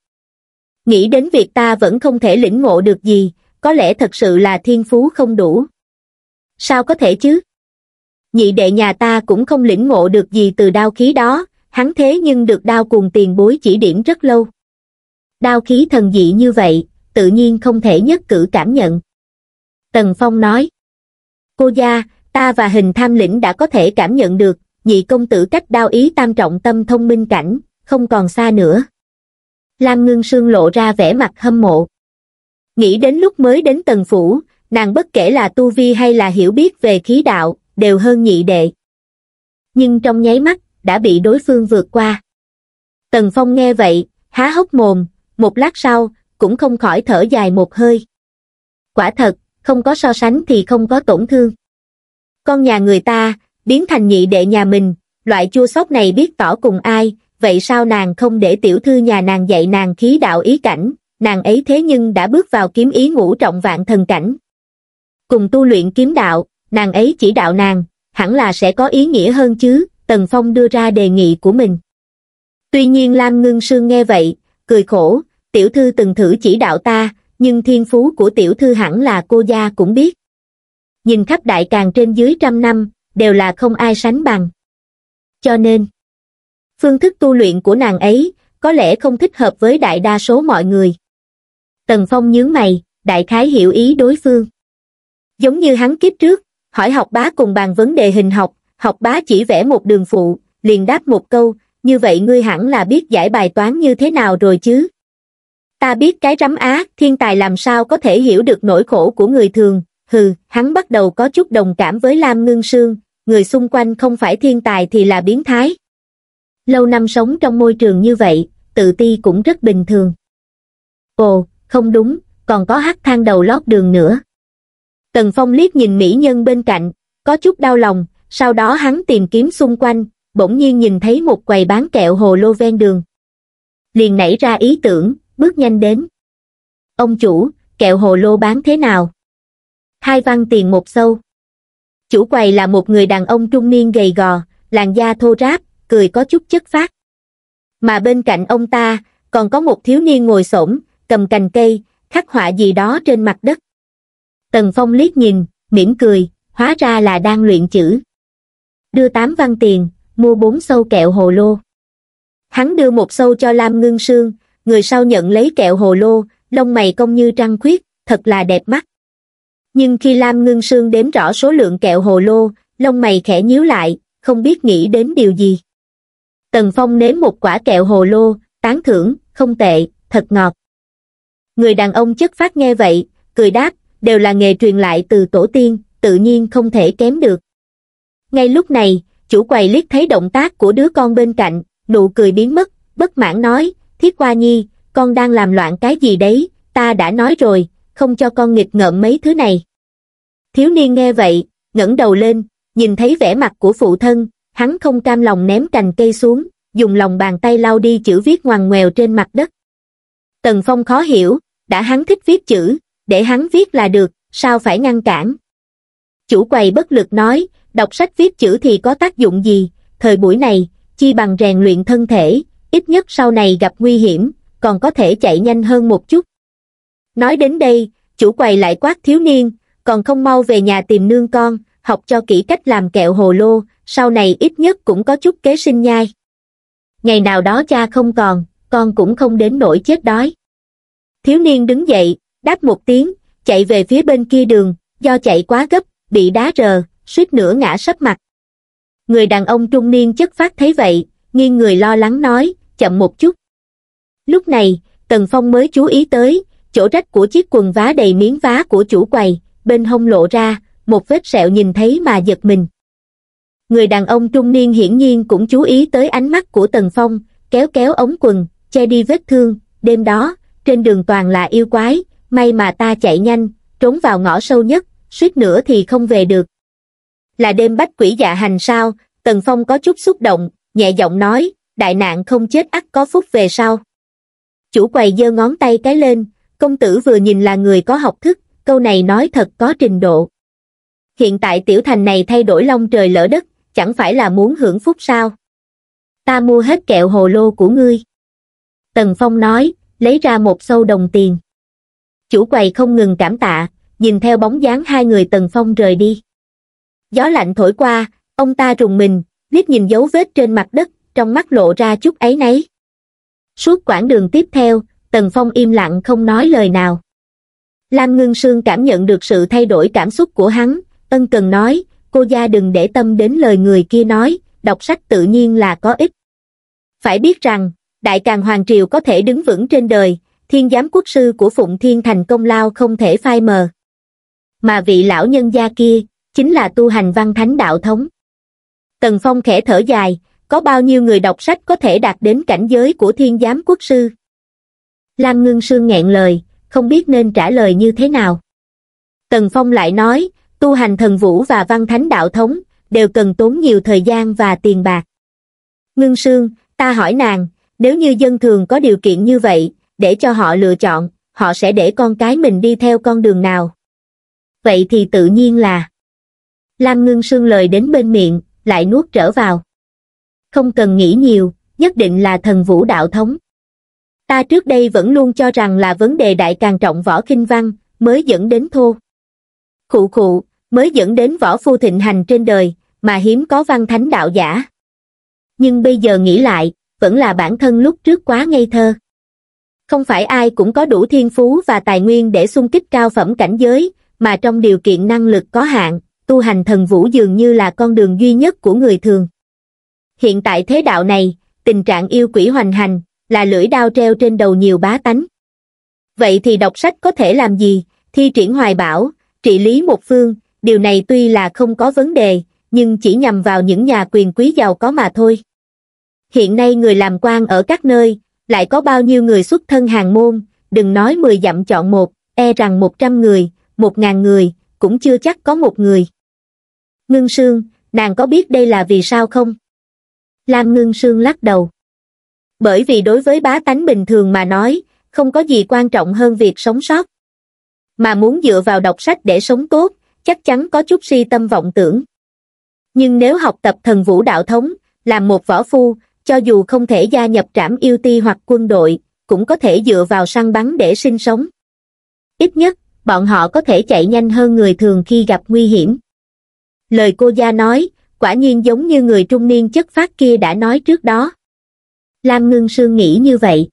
Nghĩ đến việc ta vẫn không thể lĩnh ngộ được gì, có lẽ thật sự là thiên phú không đủ. Sao có thể chứ? Nhị đệ nhà ta cũng không lĩnh ngộ được gì từ đao khí đó, hắn thế nhưng được đao cùng tiền bối chỉ điểm rất lâu. Đao khí thần dị như vậy, tự nhiên không thể nhất cử cảm nhận. Tần Phong nói, Cô gia, ta và hình tham lĩnh đã có thể cảm nhận được, nhị công tử cách đao ý tam trọng tâm thông minh cảnh, không còn xa nữa lam ngưng sương lộ ra vẻ mặt hâm mộ nghĩ đến lúc mới đến tần phủ nàng bất kể là tu vi hay là hiểu biết về khí đạo đều hơn nhị đệ nhưng trong nháy mắt đã bị đối phương vượt qua tần phong nghe vậy há hốc mồm một lát sau cũng không khỏi thở dài một hơi quả thật không có so sánh thì không có tổn thương con nhà người ta biến thành nhị đệ nhà mình loại chua sóc này biết tỏ cùng ai vậy sao nàng không để tiểu thư nhà nàng dạy nàng khí đạo ý cảnh, nàng ấy thế nhưng đã bước vào kiếm ý ngũ trọng vạn thần cảnh. Cùng tu luyện kiếm đạo, nàng ấy chỉ đạo nàng, hẳn là sẽ có ý nghĩa hơn chứ, Tần Phong đưa ra đề nghị của mình. Tuy nhiên Lam Ngưng Sương nghe vậy, cười khổ, tiểu thư từng thử chỉ đạo ta, nhưng thiên phú của tiểu thư hẳn là cô gia cũng biết. Nhìn khắp đại càng trên dưới trăm năm, đều là không ai sánh bằng. Cho nên, phương thức tu luyện của nàng ấy có lẽ không thích hợp với đại đa số mọi người. Tần Phong nhướng mày, đại khái hiểu ý đối phương. Giống như hắn kiếp trước, hỏi học bá cùng bàn vấn đề hình học, học bá chỉ vẽ một đường phụ, liền đáp một câu, như vậy ngươi hẳn là biết giải bài toán như thế nào rồi chứ. Ta biết cái rắm á, thiên tài làm sao có thể hiểu được nỗi khổ của người thường, hừ, hắn bắt đầu có chút đồng cảm với Lam Ngưng Sương, người xung quanh không phải thiên tài thì là biến thái lâu năm sống trong môi trường như vậy, tự ti cũng rất bình thường. Ồ, không đúng, còn có hắc thang đầu lót đường nữa. Tần Phong liếc nhìn mỹ nhân bên cạnh, có chút đau lòng, sau đó hắn tìm kiếm xung quanh, bỗng nhiên nhìn thấy một quầy bán kẹo hồ lô ven đường. Liền nảy ra ý tưởng, bước nhanh đến. Ông chủ, kẹo hồ lô bán thế nào? Hai văn tiền một sâu. Chủ quầy là một người đàn ông trung niên gầy gò, làn da thô ráp, cười có chút chất phát. Mà bên cạnh ông ta, còn có một thiếu niên ngồi xổm cầm cành cây, khắc họa gì đó trên mặt đất. Tần Phong liếc nhìn, mỉm cười, hóa ra là đang luyện chữ. Đưa tám văn tiền, mua bốn sâu kẹo hồ lô. Hắn đưa một sâu cho Lam Ngưng Sương, người sau nhận lấy kẹo hồ lô, lông mày cong như trăng khuyết, thật là đẹp mắt. Nhưng khi Lam Ngưng Sương đếm rõ số lượng kẹo hồ lô, lông mày khẽ nhíu lại, không biết nghĩ đến điều gì. Tần Phong nếm một quả kẹo hồ lô, tán thưởng, không tệ, thật ngọt. Người đàn ông chất phát nghe vậy, cười đáp, đều là nghề truyền lại từ tổ tiên, tự nhiên không thể kém được. Ngay lúc này, chủ quầy liếc thấy động tác của đứa con bên cạnh, nụ cười biến mất, bất mãn nói, Thiết Qua Nhi, con đang làm loạn cái gì đấy, ta đã nói rồi, không cho con nghịch ngợm mấy thứ này. Thiếu niên nghe vậy, ngẩng đầu lên, nhìn thấy vẻ mặt của phụ thân, hắn không cam lòng ném cành cây xuống dùng lòng bàn tay lau đi chữ viết ngoằn ngoèo trên mặt đất tần phong khó hiểu đã hắn thích viết chữ để hắn viết là được sao phải ngăn cản chủ quầy bất lực nói đọc sách viết chữ thì có tác dụng gì thời buổi này chi bằng rèn luyện thân thể ít nhất sau này gặp nguy hiểm còn có thể chạy nhanh hơn một chút nói đến đây chủ quầy lại quát thiếu niên còn không mau về nhà tìm nương con học cho kỹ cách làm kẹo hồ lô sau này ít nhất cũng có chút kế sinh nhai ngày nào đó cha không còn con cũng không đến nỗi chết đói thiếu niên đứng dậy đáp một tiếng chạy về phía bên kia đường do chạy quá gấp bị đá rờ suýt nữa ngã sấp mặt người đàn ông trung niên chất phát thấy vậy nghiêng người lo lắng nói chậm một chút lúc này tần phong mới chú ý tới chỗ rách của chiếc quần vá đầy miếng vá của chủ quầy bên hông lộ ra một vết sẹo nhìn thấy mà giật mình người đàn ông trung niên hiển nhiên cũng chú ý tới ánh mắt của tần phong kéo kéo ống quần che đi vết thương đêm đó trên đường toàn là yêu quái may mà ta chạy nhanh trốn vào ngõ sâu nhất suýt nữa thì không về được là đêm bách quỷ dạ hành sao tần phong có chút xúc động nhẹ giọng nói đại nạn không chết ắt có phúc về sau chủ quầy giơ ngón tay cái lên công tử vừa nhìn là người có học thức câu này nói thật có trình độ hiện tại tiểu thành này thay đổi long trời lỡ đất, chẳng phải là muốn hưởng phúc sao? Ta mua hết kẹo hồ lô của ngươi. Tần Phong nói, lấy ra một sâu đồng tiền. Chủ quầy không ngừng cảm tạ, nhìn theo bóng dáng hai người Tần Phong rời đi. Gió lạnh thổi qua, ông ta rùng mình, liếc nhìn dấu vết trên mặt đất, trong mắt lộ ra chút ấy nấy. Suốt quãng đường tiếp theo, Tần Phong im lặng không nói lời nào. Lam Ngưng Sương cảm nhận được sự thay đổi cảm xúc của hắn, ân cần nói cô gia đừng để tâm đến lời người kia nói đọc sách tự nhiên là có ích phải biết rằng đại càng hoàng triều có thể đứng vững trên đời thiên giám quốc sư của phụng thiên thành công lao không thể phai mờ mà vị lão nhân gia kia chính là tu hành văn thánh đạo thống tần phong khẽ thở dài có bao nhiêu người đọc sách có thể đạt đến cảnh giới của thiên giám quốc sư lam ngưng sương nghẹn lời không biết nên trả lời như thế nào tần phong lại nói tu hành thần vũ và văn thánh đạo thống, đều cần tốn nhiều thời gian và tiền bạc. Ngưng Sương, ta hỏi nàng, nếu như dân thường có điều kiện như vậy, để cho họ lựa chọn, họ sẽ để con cái mình đi theo con đường nào? Vậy thì tự nhiên là... Lam Ngưng Sương lời đến bên miệng, lại nuốt trở vào. Không cần nghĩ nhiều, nhất định là thần vũ đạo thống. Ta trước đây vẫn luôn cho rằng là vấn đề đại càng trọng võ kinh văn, mới dẫn đến thô. Khụ khụ, mới dẫn đến võ phu thịnh hành trên đời, mà hiếm có văn thánh đạo giả. Nhưng bây giờ nghĩ lại, vẫn là bản thân lúc trước quá ngây thơ. Không phải ai cũng có đủ thiên phú và tài nguyên để xung kích cao phẩm cảnh giới, mà trong điều kiện năng lực có hạn, tu hành thần vũ dường như là con đường duy nhất của người thường. Hiện tại thế đạo này, tình trạng yêu quỷ hoành hành, là lưỡi đao treo trên đầu nhiều bá tánh. Vậy thì đọc sách có thể làm gì? Thi triển hoài bảo, trị lý một phương, điều này tuy là không có vấn đề, nhưng chỉ nhằm vào những nhà quyền quý giàu có mà thôi. Hiện nay người làm quan ở các nơi, lại có bao nhiêu người xuất thân hàng môn, đừng nói 10 dặm chọn một, e rằng 100 người, 1.000 người, cũng chưa chắc có một người. Ngưng sương, nàng có biết đây là vì sao không? Lam ngưng sương lắc đầu. Bởi vì đối với bá tánh bình thường mà nói, không có gì quan trọng hơn việc sống sót. Mà muốn dựa vào đọc sách để sống tốt, chắc chắn có chút si tâm vọng tưởng. Nhưng nếu học tập thần vũ đạo thống, làm một võ phu, cho dù không thể gia nhập trảm yêu ti hoặc quân đội, cũng có thể dựa vào săn bắn để sinh sống. Ít nhất, bọn họ có thể chạy nhanh hơn người thường khi gặp nguy hiểm. Lời cô gia nói, quả nhiên giống như người trung niên chất phát kia đã nói trước đó. Lam Ngưng Sương nghĩ như vậy.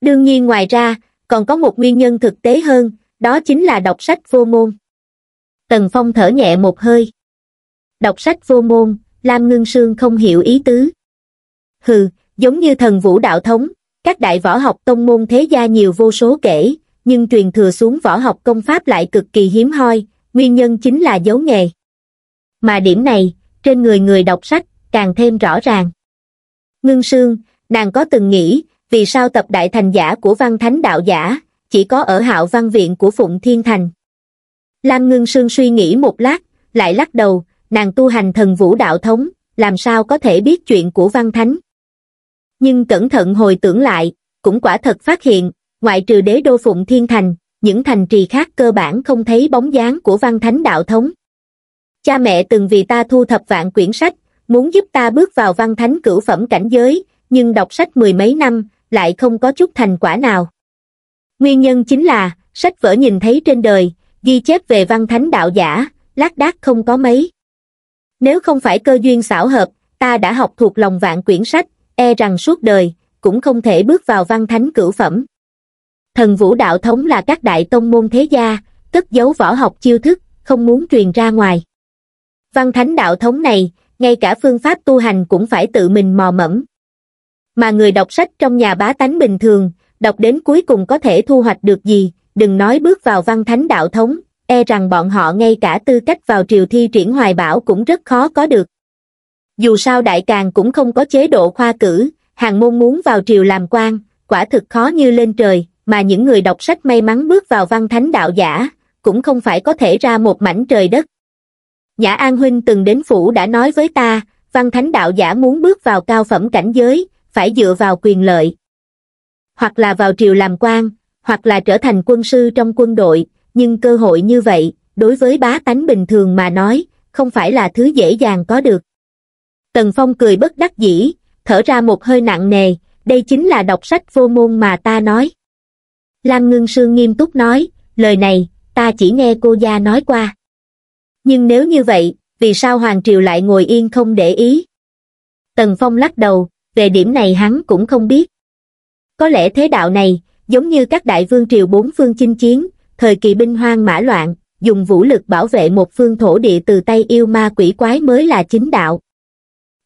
Đương nhiên ngoài ra, còn có một nguyên nhân thực tế hơn, đó chính là đọc sách vô môn. Tần Phong thở nhẹ một hơi. Đọc sách vô môn, Lam Ngưng Sương không hiểu ý tứ. Hừ, giống như thần vũ đạo thống, các đại võ học tông môn thế gia nhiều vô số kể, nhưng truyền thừa xuống võ học công pháp lại cực kỳ hiếm hoi, nguyên nhân chính là dấu nghề. Mà điểm này, trên người người đọc sách, càng thêm rõ ràng. Ngưng Sương, nàng có từng nghĩ, vì sao tập đại thành giả của văn thánh đạo giả, chỉ có ở hạo văn viện của Phụng Thiên Thành lam ngưng sương suy nghĩ một lát lại lắc đầu nàng tu hành thần vũ đạo thống làm sao có thể biết chuyện của văn thánh nhưng cẩn thận hồi tưởng lại cũng quả thật phát hiện ngoại trừ đế đô phụng thiên thành những thành trì khác cơ bản không thấy bóng dáng của văn thánh đạo thống cha mẹ từng vì ta thu thập vạn quyển sách muốn giúp ta bước vào văn thánh cửu phẩm cảnh giới nhưng đọc sách mười mấy năm lại không có chút thành quả nào nguyên nhân chính là sách vở nhìn thấy trên đời ghi chép về văn thánh đạo giả lác đác không có mấy nếu không phải cơ duyên xảo hợp ta đã học thuộc lòng vạn quyển sách e rằng suốt đời cũng không thể bước vào văn thánh cửu phẩm thần vũ đạo thống là các đại tông môn thế gia cất giấu võ học chiêu thức không muốn truyền ra ngoài văn thánh đạo thống này ngay cả phương pháp tu hành cũng phải tự mình mò mẫm mà người đọc sách trong nhà bá tánh bình thường đọc đến cuối cùng có thể thu hoạch được gì đừng nói bước vào văn thánh đạo thống e rằng bọn họ ngay cả tư cách vào triều thi triển hoài bảo cũng rất khó có được dù sao đại càng cũng không có chế độ khoa cử hàng môn muốn vào triều làm quan quả thực khó như lên trời mà những người đọc sách may mắn bước vào văn thánh đạo giả cũng không phải có thể ra một mảnh trời đất nhã an huynh từng đến phủ đã nói với ta văn thánh đạo giả muốn bước vào cao phẩm cảnh giới phải dựa vào quyền lợi hoặc là vào triều làm quan hoặc là trở thành quân sư trong quân đội, nhưng cơ hội như vậy, đối với bá tánh bình thường mà nói, không phải là thứ dễ dàng có được. Tần Phong cười bất đắc dĩ, thở ra một hơi nặng nề, đây chính là đọc sách vô môn mà ta nói. Lam Ngưng Sương nghiêm túc nói, lời này, ta chỉ nghe cô gia nói qua. Nhưng nếu như vậy, vì sao Hoàng Triều lại ngồi yên không để ý? Tần Phong lắc đầu, về điểm này hắn cũng không biết. Có lẽ thế đạo này, giống như các đại vương triều bốn phương chinh chiến, thời kỳ binh hoang mã loạn, dùng vũ lực bảo vệ một phương thổ địa từ tay yêu ma quỷ quái mới là chính đạo.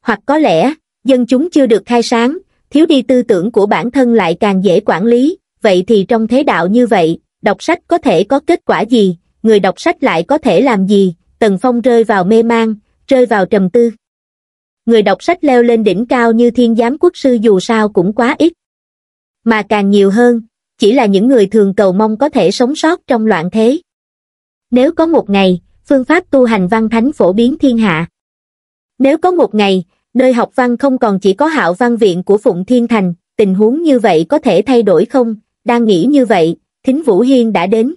Hoặc có lẽ, dân chúng chưa được khai sáng, thiếu đi tư tưởng của bản thân lại càng dễ quản lý, vậy thì trong thế đạo như vậy, đọc sách có thể có kết quả gì, người đọc sách lại có thể làm gì, Tần Phong rơi vào mê mang, rơi vào trầm tư. Người đọc sách leo lên đỉnh cao như thiên giám quốc sư dù sao cũng quá ít. Mà càng nhiều hơn, chỉ là những người thường cầu mong có thể sống sót trong loạn thế. Nếu có một ngày, phương pháp tu hành văn thánh phổ biến thiên hạ. Nếu có một ngày, nơi học văn không còn chỉ có hạo văn viện của Phụng Thiên Thành, tình huống như vậy có thể thay đổi không? Đang nghĩ như vậy, Thính Vũ Hiên đã đến.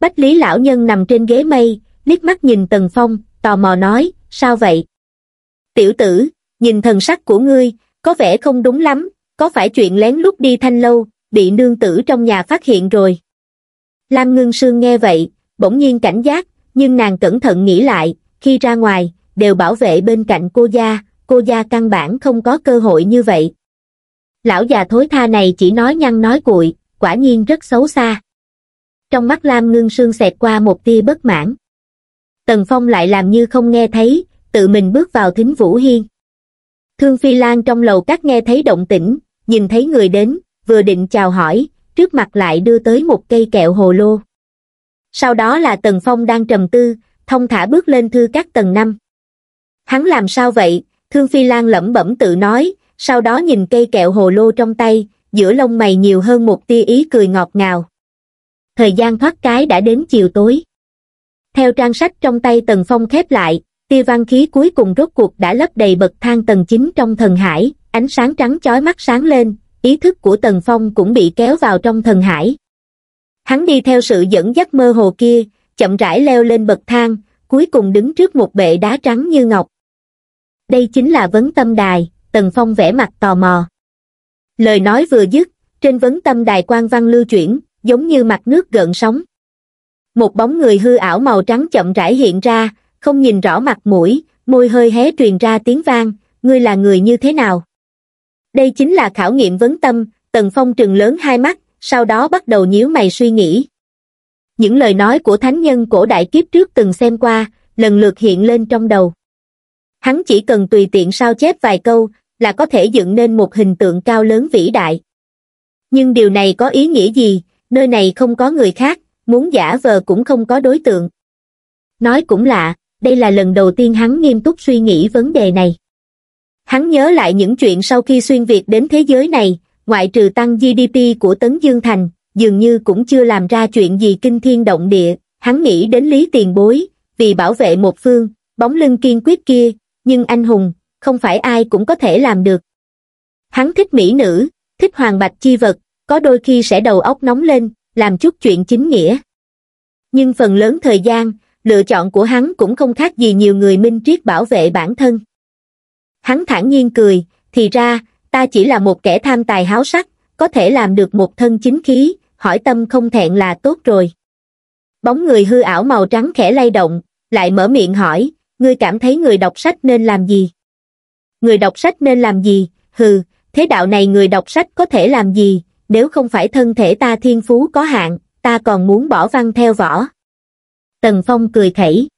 Bách Lý Lão Nhân nằm trên ghế mây, liếc mắt nhìn Tần Phong, tò mò nói, sao vậy? Tiểu tử, nhìn thần sắc của ngươi, có vẻ không đúng lắm, có phải chuyện lén lút đi thanh lâu, bị nương tử trong nhà phát hiện rồi. Lam Ngưng Sương nghe vậy, bỗng nhiên cảnh giác, nhưng nàng cẩn thận nghĩ lại, khi ra ngoài, đều bảo vệ bên cạnh cô gia, cô gia căn bản không có cơ hội như vậy. Lão già thối tha này chỉ nói nhăn nói cuội, quả nhiên rất xấu xa. Trong mắt Lam Ngưng Sương xẹt qua một tia bất mãn. Tần Phong lại làm như không nghe thấy, tự mình bước vào thính Vũ Hiên. Thương Phi Lan trong lầu các nghe thấy động tĩnh, nhìn thấy người đến, vừa định chào hỏi, trước mặt lại đưa tới một cây kẹo hồ lô. Sau đó là Tần Phong đang trầm tư, thông thả bước lên thư các tầng năm. Hắn làm sao vậy? Thương Phi Lan lẩm bẩm tự nói, sau đó nhìn cây kẹo hồ lô trong tay, giữa lông mày nhiều hơn một tia ý cười ngọt ngào. Thời gian thoát cái đã đến chiều tối. Theo trang sách trong tay Tần Phong khép lại, tia văn khí cuối cùng rốt cuộc đã lấp đầy bậc thang tầng 9 trong thần hải, ánh sáng trắng chói mắt sáng lên, ý thức của Tần Phong cũng bị kéo vào trong thần hải. Hắn đi theo sự dẫn dắt mơ hồ kia, chậm rãi leo lên bậc thang, cuối cùng đứng trước một bệ đá trắng như ngọc. Đây chính là vấn tâm đài, Tần Phong vẽ mặt tò mò. Lời nói vừa dứt, trên vấn tâm đài quan văn lưu chuyển, giống như mặt nước gợn sóng. Một bóng người hư ảo màu trắng chậm rãi hiện ra, không nhìn rõ mặt mũi, môi hơi hé truyền ra tiếng vang, ngươi là người như thế nào? đây chính là khảo nghiệm vấn tâm tần phong trừng lớn hai mắt sau đó bắt đầu nhíu mày suy nghĩ những lời nói của thánh nhân cổ đại kiếp trước từng xem qua lần lượt hiện lên trong đầu hắn chỉ cần tùy tiện sao chép vài câu là có thể dựng nên một hình tượng cao lớn vĩ đại nhưng điều này có ý nghĩa gì nơi này không có người khác muốn giả vờ cũng không có đối tượng nói cũng lạ đây là lần đầu tiên hắn nghiêm túc suy nghĩ vấn đề này Hắn nhớ lại những chuyện sau khi xuyên Việt đến thế giới này, ngoại trừ tăng GDP của Tấn Dương Thành, dường như cũng chưa làm ra chuyện gì kinh thiên động địa. Hắn nghĩ đến lý tiền bối, vì bảo vệ một phương, bóng lưng kiên quyết kia, nhưng anh hùng, không phải ai cũng có thể làm được. Hắn thích mỹ nữ, thích hoàng bạch chi vật, có đôi khi sẽ đầu óc nóng lên, làm chút chuyện chính nghĩa. Nhưng phần lớn thời gian, lựa chọn của hắn cũng không khác gì nhiều người minh triết bảo vệ bản thân hắn thản nhiên cười thì ra ta chỉ là một kẻ tham tài háo sắc có thể làm được một thân chính khí hỏi tâm không thẹn là tốt rồi bóng người hư ảo màu trắng khẽ lay động lại mở miệng hỏi ngươi cảm thấy người đọc sách nên làm gì người đọc sách nên làm gì hừ thế đạo này người đọc sách có thể làm gì nếu không phải thân thể ta thiên phú có hạn ta còn muốn bỏ văn theo võ tần phong cười khẩy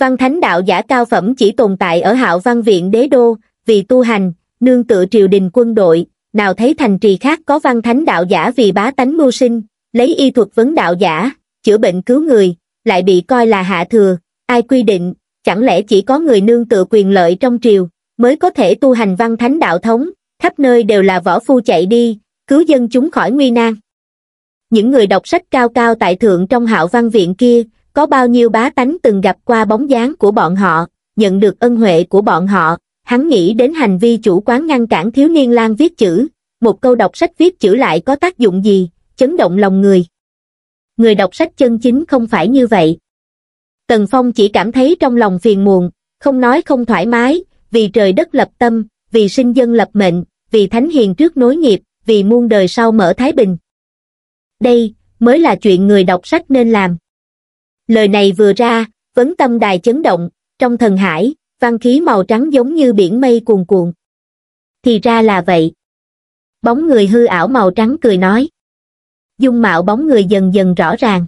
văn thánh đạo giả cao phẩm chỉ tồn tại ở hạo văn viện đế đô vì tu hành nương tựa triều đình quân đội nào thấy thành trì khác có văn thánh đạo giả vì bá tánh mưu sinh lấy y thuật vấn đạo giả chữa bệnh cứu người lại bị coi là hạ thừa ai quy định chẳng lẽ chỉ có người nương tựa quyền lợi trong triều mới có thể tu hành văn thánh đạo thống khắp nơi đều là võ phu chạy đi cứu dân chúng khỏi nguy nan những người đọc sách cao cao tại thượng trong hạo văn viện kia có bao nhiêu bá tánh từng gặp qua bóng dáng của bọn họ nhận được ân huệ của bọn họ hắn nghĩ đến hành vi chủ quán ngăn cản thiếu niên lang viết chữ một câu đọc sách viết chữ lại có tác dụng gì chấn động lòng người người đọc sách chân chính không phải như vậy tần phong chỉ cảm thấy trong lòng phiền muộn không nói không thoải mái vì trời đất lập tâm vì sinh dân lập mệnh vì thánh hiền trước nối nghiệp vì muôn đời sau mở thái bình đây mới là chuyện người đọc sách nên làm lời này vừa ra vấn tâm đài chấn động trong thần hải văn khí màu trắng giống như biển mây cuồn cuộn thì ra là vậy bóng người hư ảo màu trắng cười nói dung mạo bóng người dần dần rõ ràng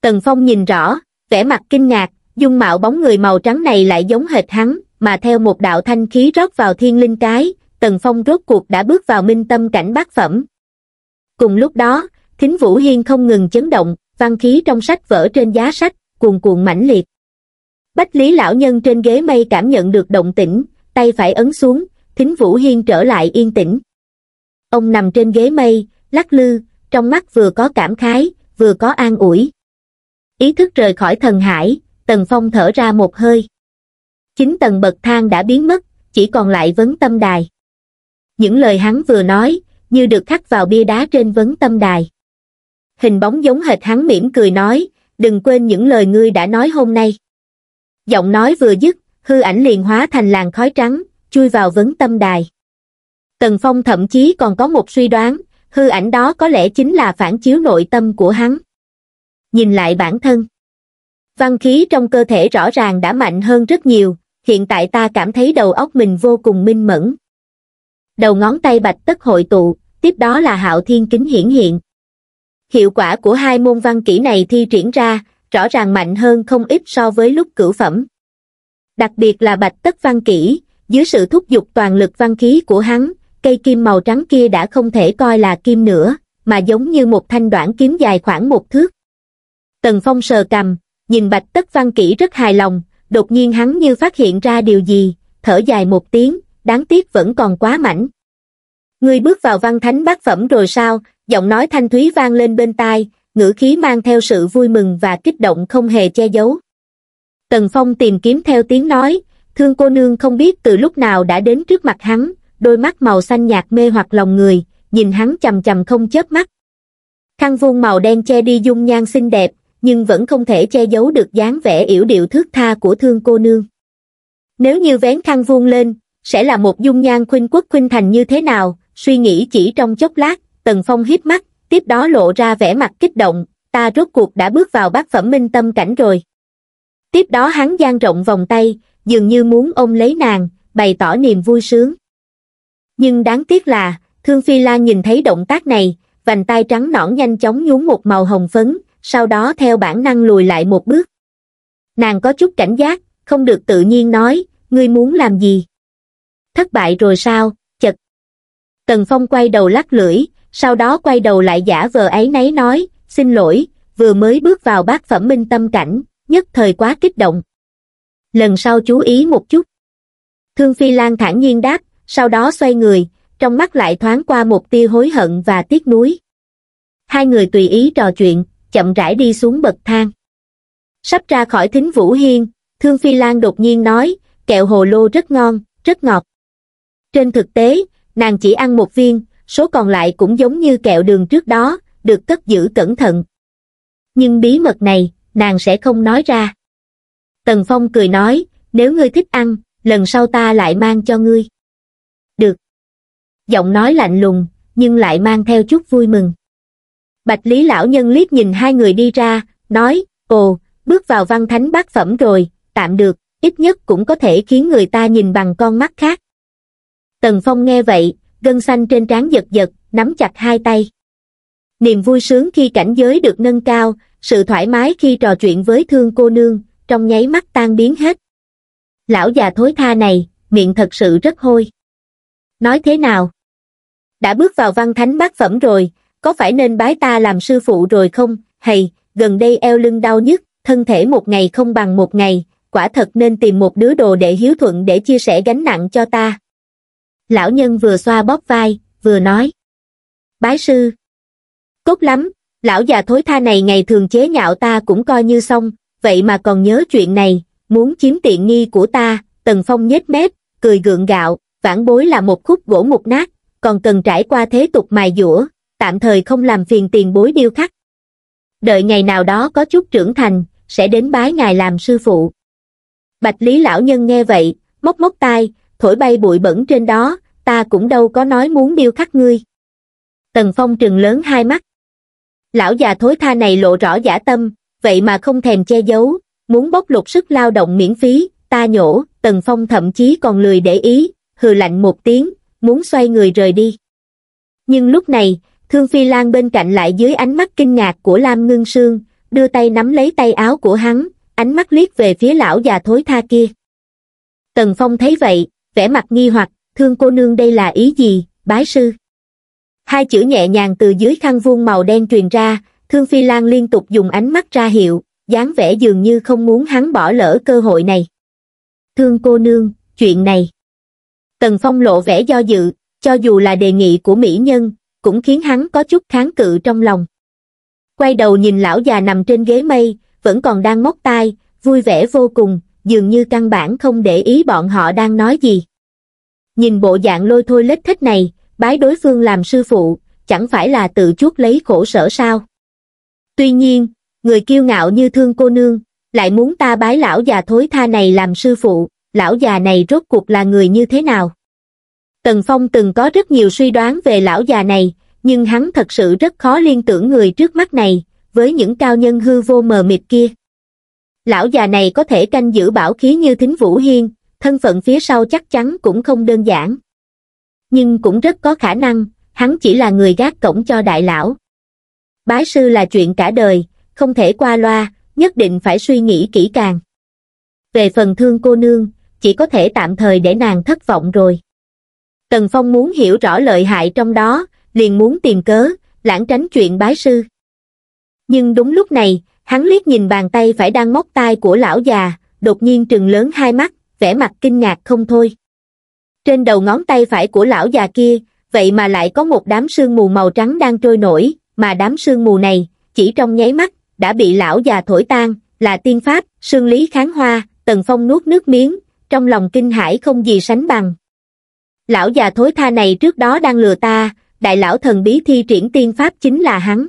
tần phong nhìn rõ vẻ mặt kinh ngạc dung mạo bóng người màu trắng này lại giống hệt hắn mà theo một đạo thanh khí rót vào thiên linh cái tần phong rốt cuộc đã bước vào minh tâm cảnh bát phẩm cùng lúc đó thính vũ hiên không ngừng chấn động văn khí trong sách vỡ trên giá sách, cuồn cuộn mãnh liệt. Bách lý lão nhân trên ghế mây cảm nhận được động tĩnh, tay phải ấn xuống, thính Vũ Hiên trở lại yên tĩnh. Ông nằm trên ghế mây, lắc lư, trong mắt vừa có cảm khái, vừa có an ủi. Ý thức rời khỏi thần hải, Tần Phong thở ra một hơi. Chính tầng bậc thang đã biến mất, chỉ còn lại vấn tâm đài. Những lời hắn vừa nói, như được khắc vào bia đá trên vấn tâm đài hình bóng giống hệt hắn mỉm cười nói đừng quên những lời ngươi đã nói hôm nay giọng nói vừa dứt hư ảnh liền hóa thành làn khói trắng chui vào vấn tâm đài tần phong thậm chí còn có một suy đoán hư ảnh đó có lẽ chính là phản chiếu nội tâm của hắn nhìn lại bản thân văn khí trong cơ thể rõ ràng đã mạnh hơn rất nhiều hiện tại ta cảm thấy đầu óc mình vô cùng minh mẫn đầu ngón tay bạch tất hội tụ tiếp đó là hạo thiên kính hiển hiện hiệu quả của hai môn văn kỹ này thi triển ra rõ ràng mạnh hơn không ít so với lúc cửu phẩm đặc biệt là bạch tất văn kỹ dưới sự thúc giục toàn lực văn khí của hắn cây kim màu trắng kia đã không thể coi là kim nữa mà giống như một thanh đoạn kiếm dài khoảng một thước tần phong sờ cầm nhìn bạch tất văn kỹ rất hài lòng đột nhiên hắn như phát hiện ra điều gì thở dài một tiếng đáng tiếc vẫn còn quá mảnh ngươi bước vào văn thánh bát phẩm rồi sao giọng nói thanh thúy vang lên bên tai ngữ khí mang theo sự vui mừng và kích động không hề che giấu tần phong tìm kiếm theo tiếng nói thương cô nương không biết từ lúc nào đã đến trước mặt hắn đôi mắt màu xanh nhạt mê hoặc lòng người nhìn hắn chằm chằm không chớp mắt khăn vuông màu đen che đi dung nhan xinh đẹp nhưng vẫn không thể che giấu được dáng vẻ yểu điệu thước tha của thương cô nương nếu như vén khăn vuông lên sẽ là một dung nhan khuynh quốc khuynh thành như thế nào suy nghĩ chỉ trong chốc lát Tần Phong hiếp mắt, tiếp đó lộ ra vẻ mặt kích động, ta rốt cuộc đã bước vào bát phẩm minh tâm cảnh rồi. Tiếp đó hắn dang rộng vòng tay, dường như muốn ôm lấy nàng, bày tỏ niềm vui sướng. Nhưng đáng tiếc là, Thương Phi Lan nhìn thấy động tác này, vành tay trắng nõn nhanh chóng nhún một màu hồng phấn, sau đó theo bản năng lùi lại một bước. Nàng có chút cảnh giác, không được tự nhiên nói, ngươi muốn làm gì? Thất bại rồi sao, chật. Tần Phong quay đầu lắc lưỡi, sau đó quay đầu lại giả vờ ấy nấy nói, xin lỗi, vừa mới bước vào bác phẩm minh tâm cảnh, nhất thời quá kích động. Lần sau chú ý một chút. Thương Phi Lan thản nhiên đáp, sau đó xoay người, trong mắt lại thoáng qua một tia hối hận và tiếc nuối. Hai người tùy ý trò chuyện, chậm rãi đi xuống bậc thang. Sắp ra khỏi thính Vũ Hiên, Thương Phi Lan đột nhiên nói, kẹo hồ lô rất ngon, rất ngọt. Trên thực tế, nàng chỉ ăn một viên, số còn lại cũng giống như kẹo đường trước đó, được cất giữ cẩn thận. Nhưng bí mật này, nàng sẽ không nói ra. Tần Phong cười nói, nếu ngươi thích ăn, lần sau ta lại mang cho ngươi. Được. Giọng nói lạnh lùng, nhưng lại mang theo chút vui mừng. Bạch Lý Lão Nhân liếc nhìn hai người đi ra, nói, ồ, bước vào văn thánh bát phẩm rồi, tạm được, ít nhất cũng có thể khiến người ta nhìn bằng con mắt khác. Tần Phong nghe vậy, gân xanh trên trán giật giật nắm chặt hai tay niềm vui sướng khi cảnh giới được nâng cao sự thoải mái khi trò chuyện với thương cô nương trong nháy mắt tan biến hết lão già thối tha này miệng thật sự rất hôi nói thế nào đã bước vào văn thánh bát phẩm rồi có phải nên bái ta làm sư phụ rồi không hay gần đây eo lưng đau nhức thân thể một ngày không bằng một ngày quả thật nên tìm một đứa đồ để hiếu thuận để chia sẻ gánh nặng cho ta lão nhân vừa xoa bóp vai, vừa nói. Bái sư. Cốt lắm, lão già thối tha này ngày thường chế nhạo ta cũng coi như xong, vậy mà còn nhớ chuyện này, muốn chiếm tiện nghi của ta, Tần Phong nhếch mép, cười gượng gạo, vãn bối là một khúc gỗ mục nát, còn cần trải qua thế tục mài dũa, tạm thời không làm phiền tiền bối điêu khắc. Đợi ngày nào đó có chút trưởng thành, sẽ đến bái ngài làm sư phụ. Bạch Lý lão nhân nghe vậy, móc móc tai, thổi bay bụi bẩn trên đó, ta cũng đâu có nói muốn điêu khắc ngươi. Tần Phong trừng lớn hai mắt. Lão già thối tha này lộ rõ giả tâm, vậy mà không thèm che giấu, muốn bóc lột sức lao động miễn phí, ta nhổ, Tần Phong thậm chí còn lười để ý, hừ lạnh một tiếng, muốn xoay người rời đi. Nhưng lúc này, Thương Phi Lan bên cạnh lại dưới ánh mắt kinh ngạc của Lam Ngưng Sương, đưa tay nắm lấy tay áo của hắn, ánh mắt liếc về phía lão già thối tha kia. Tần Phong thấy vậy, vẻ mặt nghi hoặc, thương cô nương đây là ý gì, bái sư. Hai chữ nhẹ nhàng từ dưới khăn vuông màu đen truyền ra, thương phi lan liên tục dùng ánh mắt ra hiệu, dáng vẻ dường như không muốn hắn bỏ lỡ cơ hội này. Thương cô nương, chuyện này. Tần Phong lộ vẻ do dự, cho dù là đề nghị của mỹ nhân, cũng khiến hắn có chút kháng cự trong lòng. Quay đầu nhìn lão già nằm trên ghế mây, vẫn còn đang móc tai, vui vẻ vô cùng, dường như căn bản không để ý bọn họ đang nói gì. Nhìn bộ dạng lôi thôi lết thích này, bái đối phương làm sư phụ, chẳng phải là tự chuốc lấy khổ sở sao. Tuy nhiên, người kiêu ngạo như thương cô nương, lại muốn ta bái lão già thối tha này làm sư phụ, lão già này rốt cuộc là người như thế nào? Tần Phong từng có rất nhiều suy đoán về lão già này, nhưng hắn thật sự rất khó liên tưởng người trước mắt này, với những cao nhân hư vô mờ mịt kia. Lão già này có thể canh giữ bảo khí như thính Vũ Hiên, thân phận phía sau chắc chắn cũng không đơn giản. Nhưng cũng rất có khả năng, hắn chỉ là người gác cổng cho đại lão. Bái sư là chuyện cả đời, không thể qua loa, nhất định phải suy nghĩ kỹ càng. Về phần thương cô nương, chỉ có thể tạm thời để nàng thất vọng rồi. Tần Phong muốn hiểu rõ lợi hại trong đó, liền muốn tìm cớ, lãng tránh chuyện bái sư. Nhưng đúng lúc này, hắn liếc nhìn bàn tay phải đang móc tay của lão già đột nhiên trừng lớn hai mắt vẻ mặt kinh ngạc không thôi trên đầu ngón tay phải của lão già kia vậy mà lại có một đám sương mù màu trắng đang trôi nổi mà đám sương mù này chỉ trong nháy mắt đã bị lão già thổi tan là tiên pháp sương lý kháng hoa tần phong nuốt nước miếng trong lòng kinh hãi không gì sánh bằng lão già thối tha này trước đó đang lừa ta đại lão thần bí thi triển tiên pháp chính là hắn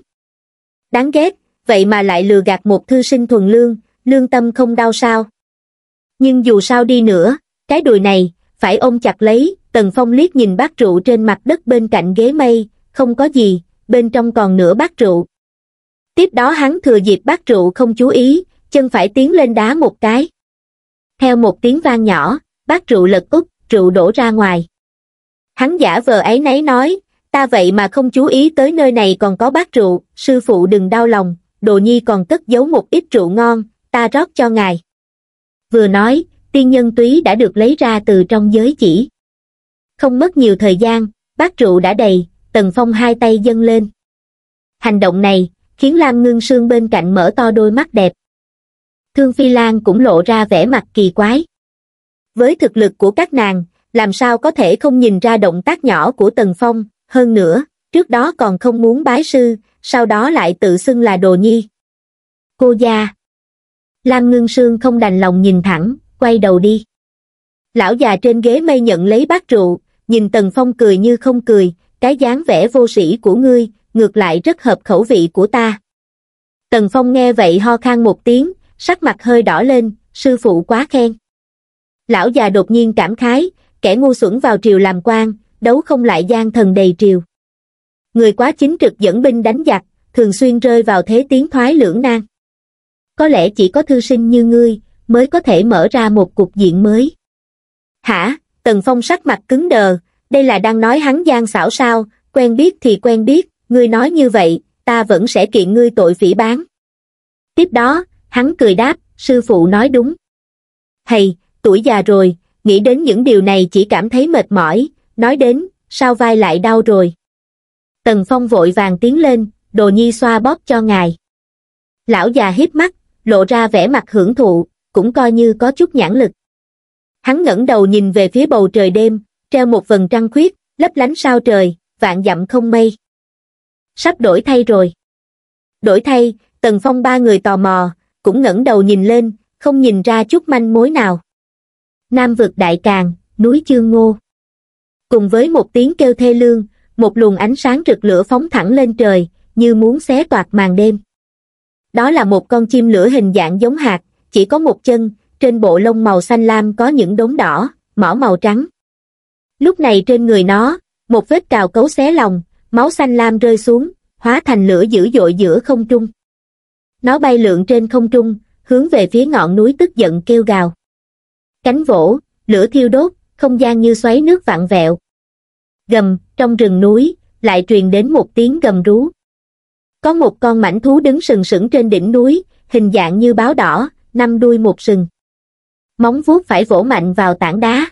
đáng ghét vậy mà lại lừa gạt một thư sinh thuần lương, lương tâm không đau sao. Nhưng dù sao đi nữa, cái đùi này, phải ôm chặt lấy, Tần Phong liếc nhìn bát rượu trên mặt đất bên cạnh ghế mây, không có gì, bên trong còn nửa bát rượu. Tiếp đó hắn thừa dịp bát rượu không chú ý, chân phải tiến lên đá một cái. Theo một tiếng vang nhỏ, bát rượu lật úp, rượu đổ ra ngoài. Hắn giả vờ ấy nấy nói, ta vậy mà không chú ý tới nơi này còn có bát rượu, sư phụ đừng đau lòng, đồ nhi còn cất giấu một ít rượu ngon ta rót cho ngài vừa nói tiên nhân túy đã được lấy ra từ trong giới chỉ không mất nhiều thời gian bát rượu đã đầy tần phong hai tay dâng lên hành động này khiến lam ngưng sương bên cạnh mở to đôi mắt đẹp thương phi lan cũng lộ ra vẻ mặt kỳ quái với thực lực của các nàng làm sao có thể không nhìn ra động tác nhỏ của tần phong hơn nữa trước đó còn không muốn bái sư sau đó lại tự xưng là đồ nhi. Cô gia. Lam Ngưng Sương không đành lòng nhìn thẳng, quay đầu đi. Lão già trên ghế mây nhận lấy bát rượu, nhìn Tần Phong cười như không cười, cái dáng vẻ vô sĩ của ngươi, ngược lại rất hợp khẩu vị của ta. Tần Phong nghe vậy ho khan một tiếng, sắc mặt hơi đỏ lên, sư phụ quá khen. Lão già đột nhiên cảm khái, kẻ ngu xuẩn vào triều làm quan, đấu không lại gian thần đầy triều người quá chính trực dẫn binh đánh giặc, thường xuyên rơi vào thế tiến thoái lưỡng nan. Có lẽ chỉ có thư sinh như ngươi, mới có thể mở ra một cục diện mới. Hả, Tần Phong sắc mặt cứng đờ, đây là đang nói hắn gian xảo sao, quen biết thì quen biết, ngươi nói như vậy, ta vẫn sẽ kiện ngươi tội phỉ bán. Tiếp đó, hắn cười đáp, sư phụ nói đúng. Thầy, tuổi già rồi, nghĩ đến những điều này chỉ cảm thấy mệt mỏi, nói đến, sao vai lại đau rồi. Tần Phong vội vàng tiến lên, đồ nhi xoa bóp cho ngài. Lão già hiếp mắt, lộ ra vẻ mặt hưởng thụ, cũng coi như có chút nhãn lực. Hắn ngẩng đầu nhìn về phía bầu trời đêm, treo một vầng trăng khuyết, lấp lánh sao trời, vạn dặm không mây. Sắp đổi thay rồi. Đổi thay, Tần Phong ba người tò mò, cũng ngẩng đầu nhìn lên, không nhìn ra chút manh mối nào. Nam vực đại càng, núi Chương Ngô. Cùng với một tiếng kêu thê lương, một luồng ánh sáng rực lửa phóng thẳng lên trời, như muốn xé toạc màn đêm. Đó là một con chim lửa hình dạng giống hạt, chỉ có một chân, trên bộ lông màu xanh lam có những đốm đỏ, mỏ màu trắng. Lúc này trên người nó, một vết cào cấu xé lòng, máu xanh lam rơi xuống, hóa thành lửa dữ dội giữa không trung. Nó bay lượn trên không trung, hướng về phía ngọn núi tức giận kêu gào. Cánh vỗ, lửa thiêu đốt, không gian như xoáy nước vặn vẹo, gầm, trong rừng núi, lại truyền đến một tiếng gầm rú. Có một con mảnh thú đứng sừng sững trên đỉnh núi, hình dạng như báo đỏ, năm đuôi một sừng. Móng vuốt phải vỗ mạnh vào tảng đá.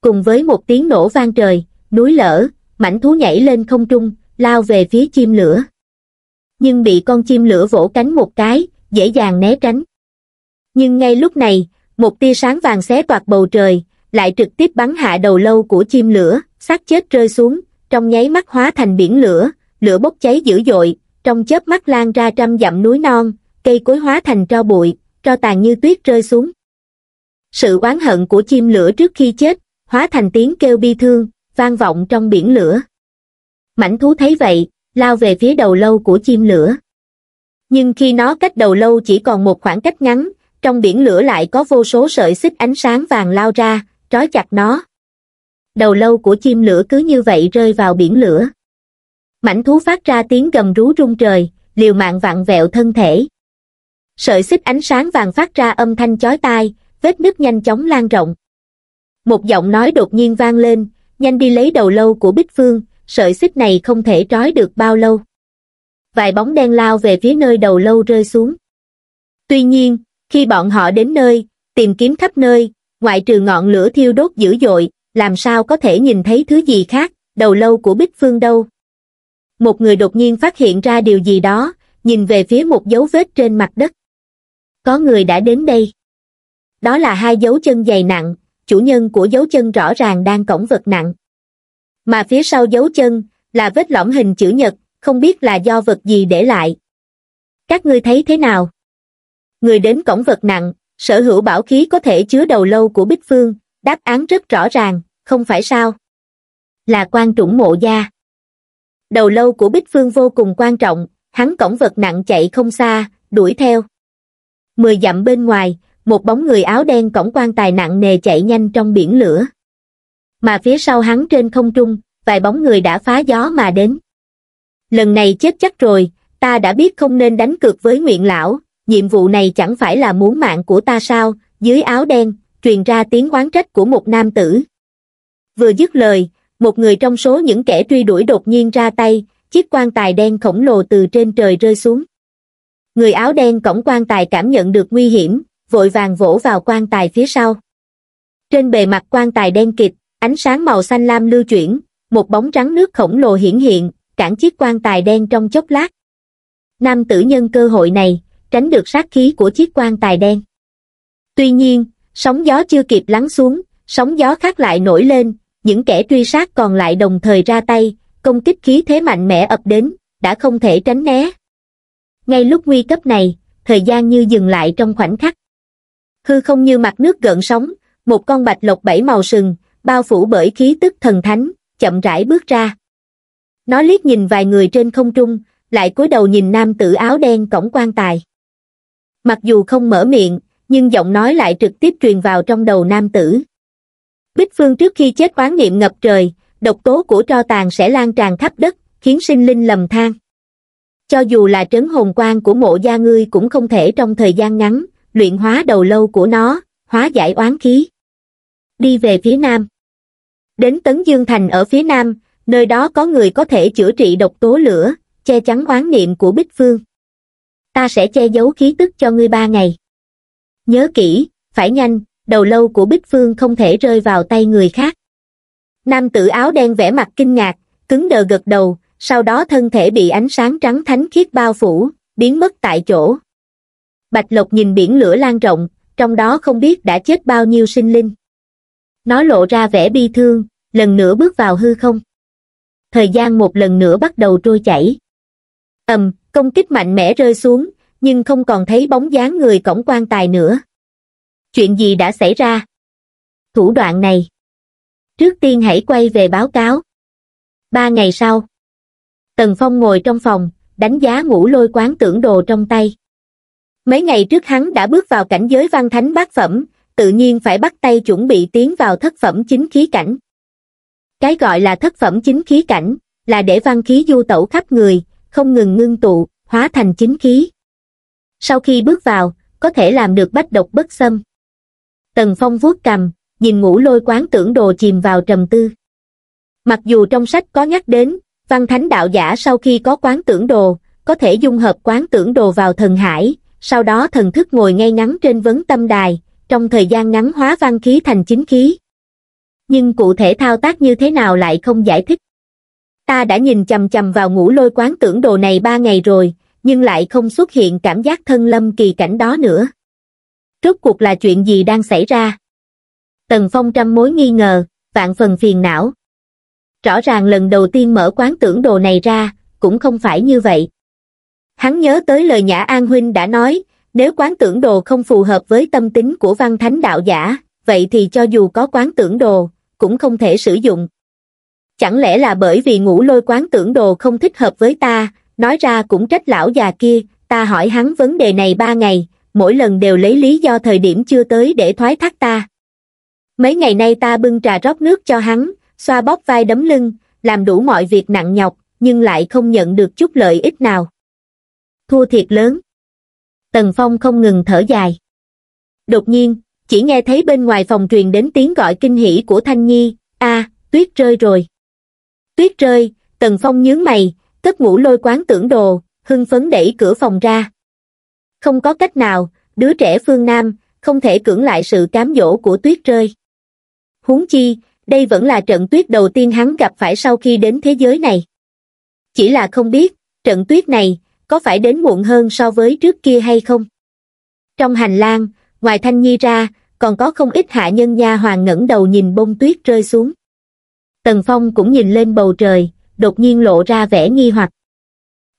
Cùng với một tiếng nổ vang trời, núi lở, mảnh thú nhảy lên không trung, lao về phía chim lửa. Nhưng bị con chim lửa vỗ cánh một cái, dễ dàng né tránh. Nhưng ngay lúc này, một tia sáng vàng xé toạc bầu trời, lại trực tiếp bắn hạ đầu lâu của chim lửa, xác chết rơi xuống trong nháy mắt hóa thành biển lửa lửa bốc cháy dữ dội trong chớp mắt lan ra trăm dặm núi non cây cối hóa thành tro bụi tro tàn như tuyết rơi xuống sự oán hận của chim lửa trước khi chết hóa thành tiếng kêu bi thương vang vọng trong biển lửa mảnh thú thấy vậy lao về phía đầu lâu của chim lửa nhưng khi nó cách đầu lâu chỉ còn một khoảng cách ngắn trong biển lửa lại có vô số sợi xích ánh sáng vàng lao ra trói chặt nó đầu lâu của chim lửa cứ như vậy rơi vào biển lửa mảnh thú phát ra tiếng gầm rú rung trời liều mạng vặn vẹo thân thể sợi xích ánh sáng vàng phát ra âm thanh chói tai vết nứt nhanh chóng lan rộng một giọng nói đột nhiên vang lên nhanh đi lấy đầu lâu của bích phương sợi xích này không thể trói được bao lâu vài bóng đen lao về phía nơi đầu lâu rơi xuống tuy nhiên khi bọn họ đến nơi tìm kiếm khắp nơi ngoại trừ ngọn lửa thiêu đốt dữ dội làm sao có thể nhìn thấy thứ gì khác, đầu lâu của Bích Phương đâu. Một người đột nhiên phát hiện ra điều gì đó, nhìn về phía một dấu vết trên mặt đất. Có người đã đến đây. Đó là hai dấu chân dày nặng, chủ nhân của dấu chân rõ ràng đang cổng vật nặng. Mà phía sau dấu chân là vết lõm hình chữ nhật, không biết là do vật gì để lại. Các ngươi thấy thế nào? Người đến cổng vật nặng, sở hữu bảo khí có thể chứa đầu lâu của Bích Phương, Đáp án rất rõ ràng, không phải sao? Là quan trũng mộ gia. Đầu lâu của Bích Phương vô cùng quan trọng, hắn cổng vật nặng chạy không xa, đuổi theo. Mười dặm bên ngoài, một bóng người áo đen cổng quan tài nặng nề chạy nhanh trong biển lửa. Mà phía sau hắn trên không trung, vài bóng người đã phá gió mà đến. Lần này chết chắc rồi, ta đã biết không nên đánh cược với nguyện lão, nhiệm vụ này chẳng phải là muốn mạng của ta sao, dưới áo đen, truyền ra tiếng oán trách của một nam tử vừa dứt lời một người trong số những kẻ truy đuổi đột nhiên ra tay chiếc quan tài đen khổng lồ từ trên trời rơi xuống người áo đen cổng quan tài cảm nhận được nguy hiểm vội vàng vỗ vào quan tài phía sau trên bề mặt quan tài đen kịch ánh sáng màu xanh lam lưu chuyển một bóng trắng nước khổng lồ hiển hiện cản chiếc quan tài đen trong chốc lát nam tử nhân cơ hội này tránh được sát khí của chiếc quan tài đen tuy nhiên sóng gió chưa kịp lắng xuống, sóng gió khác lại nổi lên, những kẻ truy sát còn lại đồng thời ra tay, công kích khí thế mạnh mẽ ập đến, đã không thể tránh né. Ngay lúc nguy cấp này, thời gian như dừng lại trong khoảnh khắc. Hư không như mặt nước gợn sóng, một con bạch lộc bảy màu sừng, bao phủ bởi khí tức thần thánh, chậm rãi bước ra. Nó liếc nhìn vài người trên không trung, lại cúi đầu nhìn nam tử áo đen cổng quan tài. Mặc dù không mở miệng, nhưng giọng nói lại trực tiếp truyền vào trong đầu nam tử bích phương trước khi chết quán niệm ngập trời độc tố của tro tàn sẽ lan tràn khắp đất khiến sinh linh lầm than cho dù là trấn hồn quan của mộ gia ngươi cũng không thể trong thời gian ngắn luyện hóa đầu lâu của nó hóa giải oán khí đi về phía nam đến tấn dương thành ở phía nam nơi đó có người có thể chữa trị độc tố lửa che chắn quán niệm của bích phương ta sẽ che giấu khí tức cho ngươi ba ngày Nhớ kỹ, phải nhanh, đầu lâu của Bích Phương không thể rơi vào tay người khác. Nam tử áo đen vẻ mặt kinh ngạc, cứng đờ gật đầu, sau đó thân thể bị ánh sáng trắng thánh khiết bao phủ, biến mất tại chỗ. Bạch Lộc nhìn biển lửa lan rộng, trong đó không biết đã chết bao nhiêu sinh linh. Nó lộ ra vẻ bi thương, lần nữa bước vào hư không. Thời gian một lần nữa bắt đầu trôi chảy. ầm, công kích mạnh mẽ rơi xuống, nhưng không còn thấy bóng dáng người cổng quan tài nữa chuyện gì đã xảy ra thủ đoạn này trước tiên hãy quay về báo cáo ba ngày sau tần phong ngồi trong phòng đánh giá ngũ lôi quán tưởng đồ trong tay mấy ngày trước hắn đã bước vào cảnh giới văn thánh bát phẩm tự nhiên phải bắt tay chuẩn bị tiến vào thất phẩm chính khí cảnh cái gọi là thất phẩm chính khí cảnh là để văn khí du tẩu khắp người không ngừng ngưng tụ hóa thành chính khí sau khi bước vào, có thể làm được bách độc bất xâm. Tần Phong vuốt cầm, nhìn ngũ lôi quán tưởng đồ chìm vào trầm tư. Mặc dù trong sách có nhắc đến, văn thánh đạo giả sau khi có quán tưởng đồ, có thể dung hợp quán tưởng đồ vào thần hải, sau đó thần thức ngồi ngay ngắn trên vấn tâm đài, trong thời gian ngắn hóa văn khí thành chính khí. Nhưng cụ thể thao tác như thế nào lại không giải thích. Ta đã nhìn chầm chầm vào ngũ lôi quán tưởng đồ này ba ngày rồi, nhưng lại không xuất hiện cảm giác thân lâm kỳ cảnh đó nữa. Rốt cuộc là chuyện gì đang xảy ra? Tần Phong trăm mối nghi ngờ, vạn phần phiền não. Rõ ràng lần đầu tiên mở quán tưởng đồ này ra, cũng không phải như vậy. Hắn nhớ tới lời Nhã An Huynh đã nói, nếu quán tưởng đồ không phù hợp với tâm tính của văn thánh đạo giả, vậy thì cho dù có quán tưởng đồ, cũng không thể sử dụng. Chẳng lẽ là bởi vì ngũ lôi quán tưởng đồ không thích hợp với ta, nói ra cũng trách lão già kia ta hỏi hắn vấn đề này ba ngày mỗi lần đều lấy lý do thời điểm chưa tới để thoái thác ta mấy ngày nay ta bưng trà rót nước cho hắn xoa bóp vai đấm lưng làm đủ mọi việc nặng nhọc nhưng lại không nhận được chút lợi ích nào thua thiệt lớn tần phong không ngừng thở dài đột nhiên chỉ nghe thấy bên ngoài phòng truyền đến tiếng gọi kinh hỉ của thanh nhi a tuyết rơi rồi tuyết rơi tần phong nhướng mày Thất ngủ lôi quán tưởng đồ, hưng phấn đẩy cửa phòng ra. Không có cách nào, đứa trẻ phương Nam, không thể cưỡng lại sự cám dỗ của tuyết rơi. Huống chi, đây vẫn là trận tuyết đầu tiên hắn gặp phải sau khi đến thế giới này. Chỉ là không biết, trận tuyết này, có phải đến muộn hơn so với trước kia hay không? Trong hành lang, ngoài Thanh Nhi ra, còn có không ít hạ nhân nha hoàng ngẩng đầu nhìn bông tuyết rơi xuống. Tần Phong cũng nhìn lên bầu trời, đột nhiên lộ ra vẻ nghi hoặc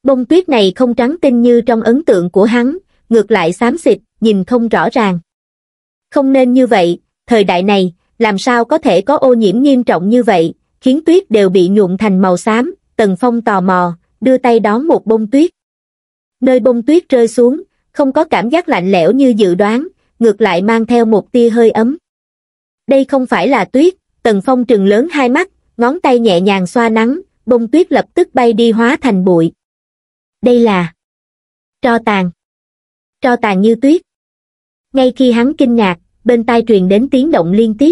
bông tuyết này không trắng tinh như trong ấn tượng của hắn ngược lại xám xịt nhìn không rõ ràng không nên như vậy thời đại này làm sao có thể có ô nhiễm nghiêm trọng như vậy khiến tuyết đều bị nhuộm thành màu xám tần phong tò mò đưa tay đón một bông tuyết nơi bông tuyết rơi xuống không có cảm giác lạnh lẽo như dự đoán ngược lại mang theo một tia hơi ấm đây không phải là tuyết tần phong trừng lớn hai mắt ngón tay nhẹ nhàng xoa nắng bông tuyết lập tức bay đi hóa thành bụi đây là tro tàn tro tàn như tuyết ngay khi hắn kinh ngạc bên tai truyền đến tiếng động liên tiếp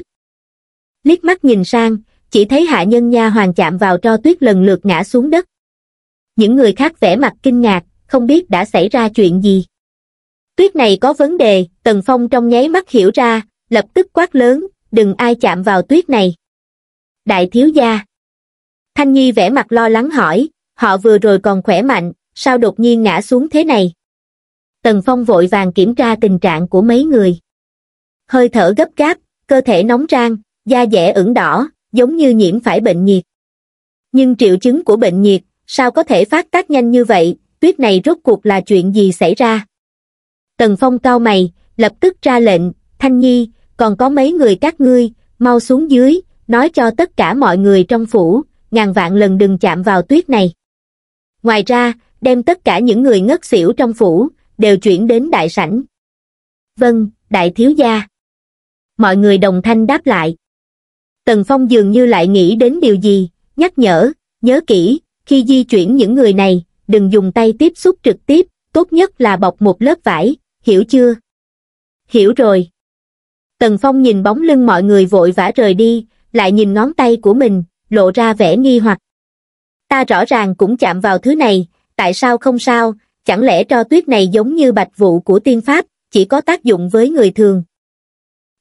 liếc mắt nhìn sang chỉ thấy hạ nhân nha hoàng chạm vào tro tuyết lần lượt ngã xuống đất những người khác vẻ mặt kinh ngạc không biết đã xảy ra chuyện gì tuyết này có vấn đề tần phong trong nháy mắt hiểu ra lập tức quát lớn đừng ai chạm vào tuyết này đại thiếu gia Thanh Nhi vẻ mặt lo lắng hỏi, họ vừa rồi còn khỏe mạnh, sao đột nhiên ngã xuống thế này? Tần Phong vội vàng kiểm tra tình trạng của mấy người. Hơi thở gấp gáp, cơ thể nóng rang, da dẻ ửng đỏ, giống như nhiễm phải bệnh nhiệt. Nhưng triệu chứng của bệnh nhiệt, sao có thể phát tác nhanh như vậy, tuyết này rốt cuộc là chuyện gì xảy ra? Tần Phong cao mày, lập tức ra lệnh, Thanh Nhi, còn có mấy người các ngươi, mau xuống dưới, nói cho tất cả mọi người trong phủ, ngàn vạn lần đừng chạm vào tuyết này. Ngoài ra, đem tất cả những người ngất xỉu trong phủ, đều chuyển đến đại sảnh. Vâng, đại thiếu gia. Mọi người đồng thanh đáp lại. Tần Phong dường như lại nghĩ đến điều gì, nhắc nhở, nhớ kỹ, khi di chuyển những người này, đừng dùng tay tiếp xúc trực tiếp, tốt nhất là bọc một lớp vải, hiểu chưa? Hiểu rồi. Tần Phong nhìn bóng lưng mọi người vội vã rời đi, lại nhìn ngón tay của mình, lộ ra vẻ nghi hoặc. Ta rõ ràng cũng chạm vào thứ này, tại sao không sao, chẳng lẽ tro tuyết này giống như bạch vụ của tiên pháp, chỉ có tác dụng với người thường.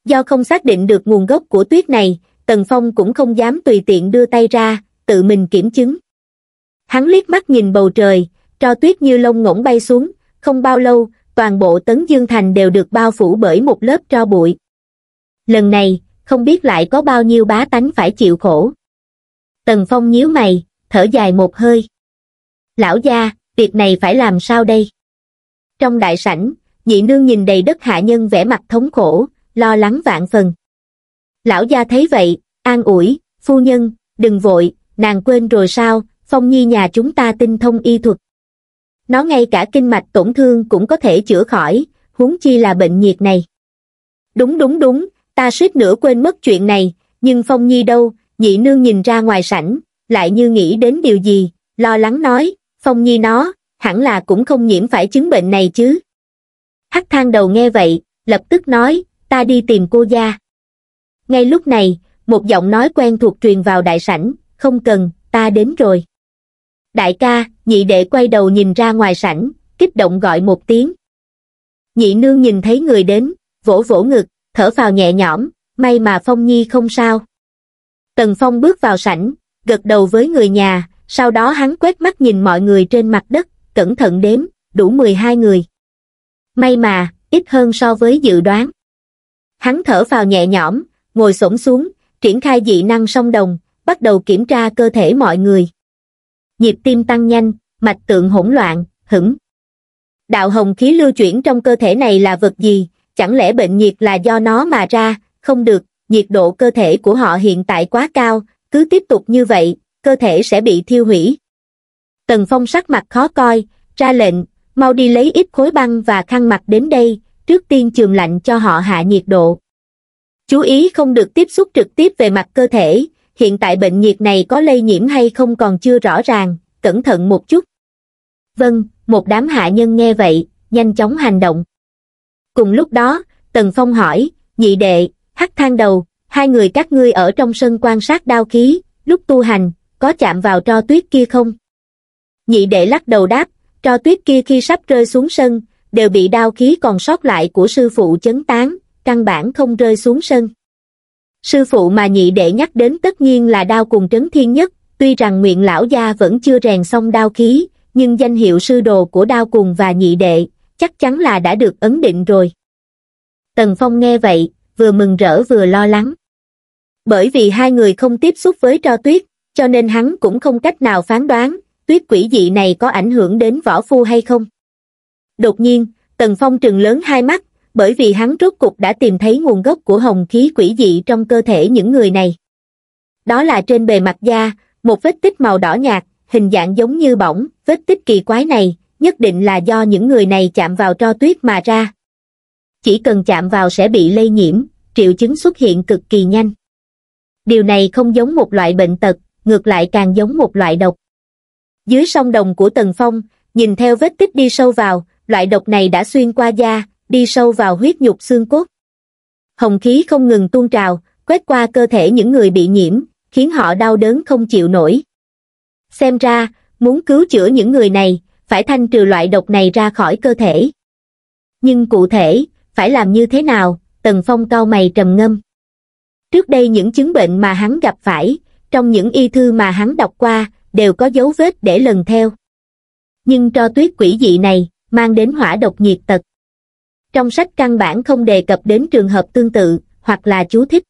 Do không xác định được nguồn gốc của tuyết này, Tần Phong cũng không dám tùy tiện đưa tay ra, tự mình kiểm chứng. Hắn liếc mắt nhìn bầu trời, tro tuyết như lông ngỗng bay xuống, không bao lâu, toàn bộ Tấn Dương Thành đều được bao phủ bởi một lớp tro bụi. Lần này, không biết lại có bao nhiêu bá tánh phải chịu khổ. Tần Phong nhíu mày, thở dài một hơi. Lão gia, việc này phải làm sao đây? Trong đại sảnh, nhị nương nhìn đầy đất hạ nhân vẻ mặt thống khổ, lo lắng vạn phần. Lão gia thấy vậy, an ủi, phu nhân, đừng vội, nàng quên rồi sao, phong nhi nhà chúng ta tinh thông y thuật. Nó ngay cả kinh mạch tổn thương cũng có thể chữa khỏi, huống chi là bệnh nhiệt này. Đúng đúng đúng, ta suýt nữa quên mất chuyện này, nhưng phong nhi đâu, nhị nương nhìn ra ngoài sảnh, lại như nghĩ đến điều gì, lo lắng nói, phong nhi nó, hẳn là cũng không nhiễm phải chứng bệnh này chứ. Hắc thang đầu nghe vậy, lập tức nói, ta đi tìm cô gia. Ngay lúc này, một giọng nói quen thuộc truyền vào đại sảnh, không cần, ta đến rồi. Đại ca, nhị đệ quay đầu nhìn ra ngoài sảnh, kích động gọi một tiếng. Nhị nương nhìn thấy người đến, vỗ vỗ ngực, thở vào nhẹ nhõm, may mà Phong Nhi không sao. Tần Phong bước vào sảnh, gật đầu với người nhà, sau đó hắn quét mắt nhìn mọi người trên mặt đất, cẩn thận đếm, đủ 12 người. May mà, ít hơn so với dự đoán. Hắn thở vào nhẹ nhõm, ngồi xổm xuống, triển khai dị năng song đồng, bắt đầu kiểm tra cơ thể mọi người. Nhịp tim tăng nhanh, mạch tượng hỗn loạn, hững Đạo hồng khí lưu chuyển trong cơ thể này là vật gì? Chẳng lẽ bệnh nhiệt là do nó mà ra? Không được, nhiệt độ cơ thể của họ hiện tại quá cao, cứ tiếp tục như vậy, cơ thể sẽ bị thiêu hủy. Tần Phong sắc mặt khó coi, ra lệnh, mau đi lấy ít khối băng và khăn mặt đến đây, trước tiên trường lạnh cho họ hạ nhiệt độ. Chú ý không được tiếp xúc trực tiếp về mặt cơ thể, hiện tại bệnh nhiệt này có lây nhiễm hay không còn chưa rõ ràng, cẩn thận một chút. Vâng, một đám hạ nhân nghe vậy, nhanh chóng hành động. Cùng lúc đó, Tần Phong hỏi, nhị đệ, hắc thang đầu, hai người các ngươi ở trong sân quan sát đao khí, lúc tu hành, có chạm vào tro tuyết kia không? Nhị đệ lắc đầu đáp, tro tuyết kia khi sắp rơi xuống sân, đều bị đao khí còn sót lại của sư phụ chấn tán, căn bản không rơi xuống sân. Sư phụ mà nhị đệ nhắc đến tất nhiên là đao cùng trấn thiên nhất, tuy rằng nguyện lão gia vẫn chưa rèn xong đao khí, nhưng danh hiệu sư đồ của đao cùng và nhị đệ, chắc chắn là đã được ấn định rồi. Tần Phong nghe vậy, vừa mừng rỡ vừa lo lắng bởi vì hai người không tiếp xúc với tro tuyết cho nên hắn cũng không cách nào phán đoán tuyết quỷ dị này có ảnh hưởng đến võ phu hay không đột nhiên tần phong trừng lớn hai mắt bởi vì hắn rốt cục đã tìm thấy nguồn gốc của hồng khí quỷ dị trong cơ thể những người này đó là trên bề mặt da một vết tích màu đỏ nhạt hình dạng giống như bỏng vết tích kỳ quái này nhất định là do những người này chạm vào tro tuyết mà ra chỉ cần chạm vào sẽ bị lây nhiễm, triệu chứng xuất hiện cực kỳ nhanh. Điều này không giống một loại bệnh tật, ngược lại càng giống một loại độc. Dưới sông đồng của Tần Phong, nhìn theo vết tích đi sâu vào, loại độc này đã xuyên qua da, đi sâu vào huyết nhục xương cốt. Hồng khí không ngừng tuôn trào, quét qua cơ thể những người bị nhiễm, khiến họ đau đớn không chịu nổi. Xem ra, muốn cứu chữa những người này, phải thanh trừ loại độc này ra khỏi cơ thể. Nhưng cụ thể, phải làm như thế nào, Tần Phong cao mày trầm ngâm. Trước đây những chứng bệnh mà hắn gặp phải, trong những y thư mà hắn đọc qua, đều có dấu vết để lần theo. Nhưng cho tuyết quỷ dị này, mang đến hỏa độc nhiệt tật. Trong sách căn bản không đề cập đến trường hợp tương tự, hoặc là chú thích.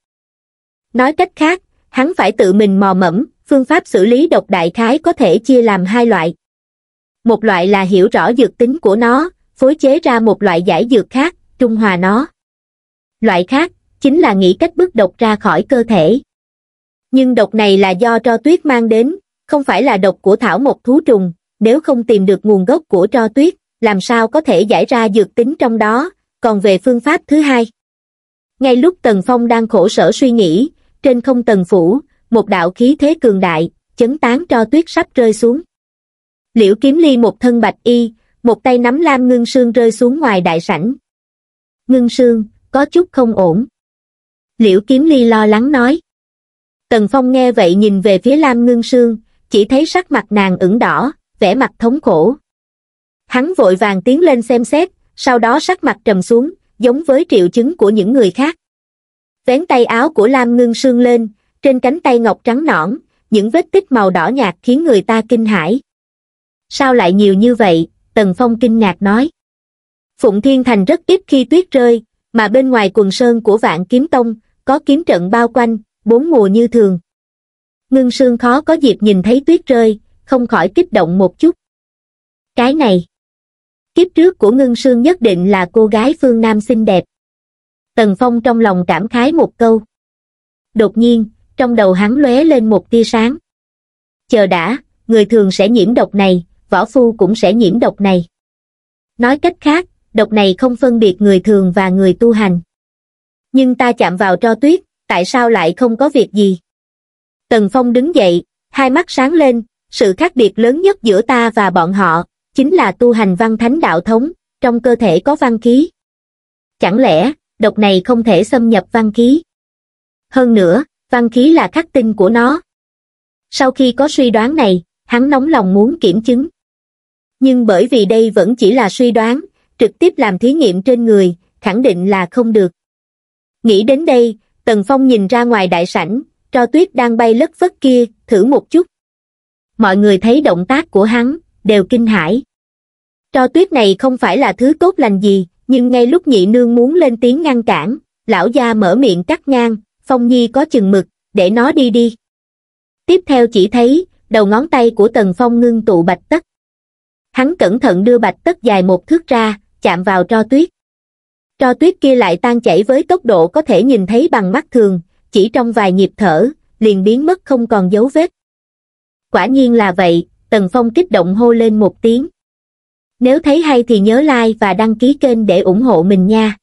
Nói cách khác, hắn phải tự mình mò mẫm, phương pháp xử lý độc đại khái có thể chia làm hai loại. Một loại là hiểu rõ dược tính của nó, phối chế ra một loại giải dược khác, trung hòa nó. Loại khác, chính là nghĩ cách bước độc ra khỏi cơ thể. Nhưng độc này là do tro tuyết mang đến, không phải là độc của thảo một thú trùng, nếu không tìm được nguồn gốc của tro tuyết, làm sao có thể giải ra dược tính trong đó, còn về phương pháp thứ hai. Ngay lúc Tần Phong đang khổ sở suy nghĩ, trên không tầng Phủ, một đạo khí thế cường đại, chấn tán tro tuyết sắp rơi xuống. Liễu Kiếm Ly một thân bạch y, một tay nắm lam ngưng sương rơi xuống ngoài đại sảnh, ngưng sương, có chút không ổn. Liễu Kiếm Ly lo lắng nói. Tần Phong nghe vậy nhìn về phía Lam ngưng sương, chỉ thấy sắc mặt nàng ửng đỏ, vẻ mặt thống khổ. Hắn vội vàng tiến lên xem xét, sau đó sắc mặt trầm xuống, giống với triệu chứng của những người khác. Vén tay áo của Lam ngưng sương lên, trên cánh tay ngọc trắng nõn, những vết tích màu đỏ nhạt khiến người ta kinh hãi. Sao lại nhiều như vậy? Tần Phong kinh ngạc nói. Phụng Thiên Thành rất ít khi tuyết rơi, mà bên ngoài quần sơn của vạn kiếm tông, có kiếm trận bao quanh, bốn mùa như thường. Ngưng sương khó có dịp nhìn thấy tuyết rơi, không khỏi kích động một chút. Cái này, kiếp trước của ngưng sương nhất định là cô gái phương Nam xinh đẹp. Tần Phong trong lòng cảm khái một câu. Đột nhiên, trong đầu hắn lóe lên một tia sáng. Chờ đã, người thường sẽ nhiễm độc này, võ phu cũng sẽ nhiễm độc này. Nói cách khác, độc này không phân biệt người thường và người tu hành. Nhưng ta chạm vào tro tuyết, tại sao lại không có việc gì? Tần Phong đứng dậy, hai mắt sáng lên, sự khác biệt lớn nhất giữa ta và bọn họ, chính là tu hành văn thánh đạo thống, trong cơ thể có văn khí. Chẳng lẽ, độc này không thể xâm nhập văn khí? Hơn nữa, văn khí là khắc tinh của nó. Sau khi có suy đoán này, hắn nóng lòng muốn kiểm chứng. Nhưng bởi vì đây vẫn chỉ là suy đoán, trực tiếp làm thí nghiệm trên người, khẳng định là không được. Nghĩ đến đây, Tần Phong nhìn ra ngoài đại sảnh, cho tuyết đang bay lất phất kia, thử một chút. Mọi người thấy động tác của hắn, đều kinh hãi. cho tuyết này không phải là thứ tốt lành gì, nhưng ngay lúc nhị nương muốn lên tiếng ngăn cản, lão gia mở miệng cắt ngang, Phong Nhi có chừng mực, để nó đi đi. Tiếp theo chỉ thấy, đầu ngón tay của Tần Phong ngưng tụ bạch tất. Hắn cẩn thận đưa bạch tất dài một thước ra, chạm vào tro tuyết. Tro tuyết kia lại tan chảy với tốc độ có thể nhìn thấy bằng mắt thường, chỉ trong vài nhịp thở, liền biến mất không còn dấu vết. Quả nhiên là vậy, Tần Phong kích động hô lên một tiếng. Nếu thấy hay thì nhớ like và đăng ký kênh để ủng hộ mình nha.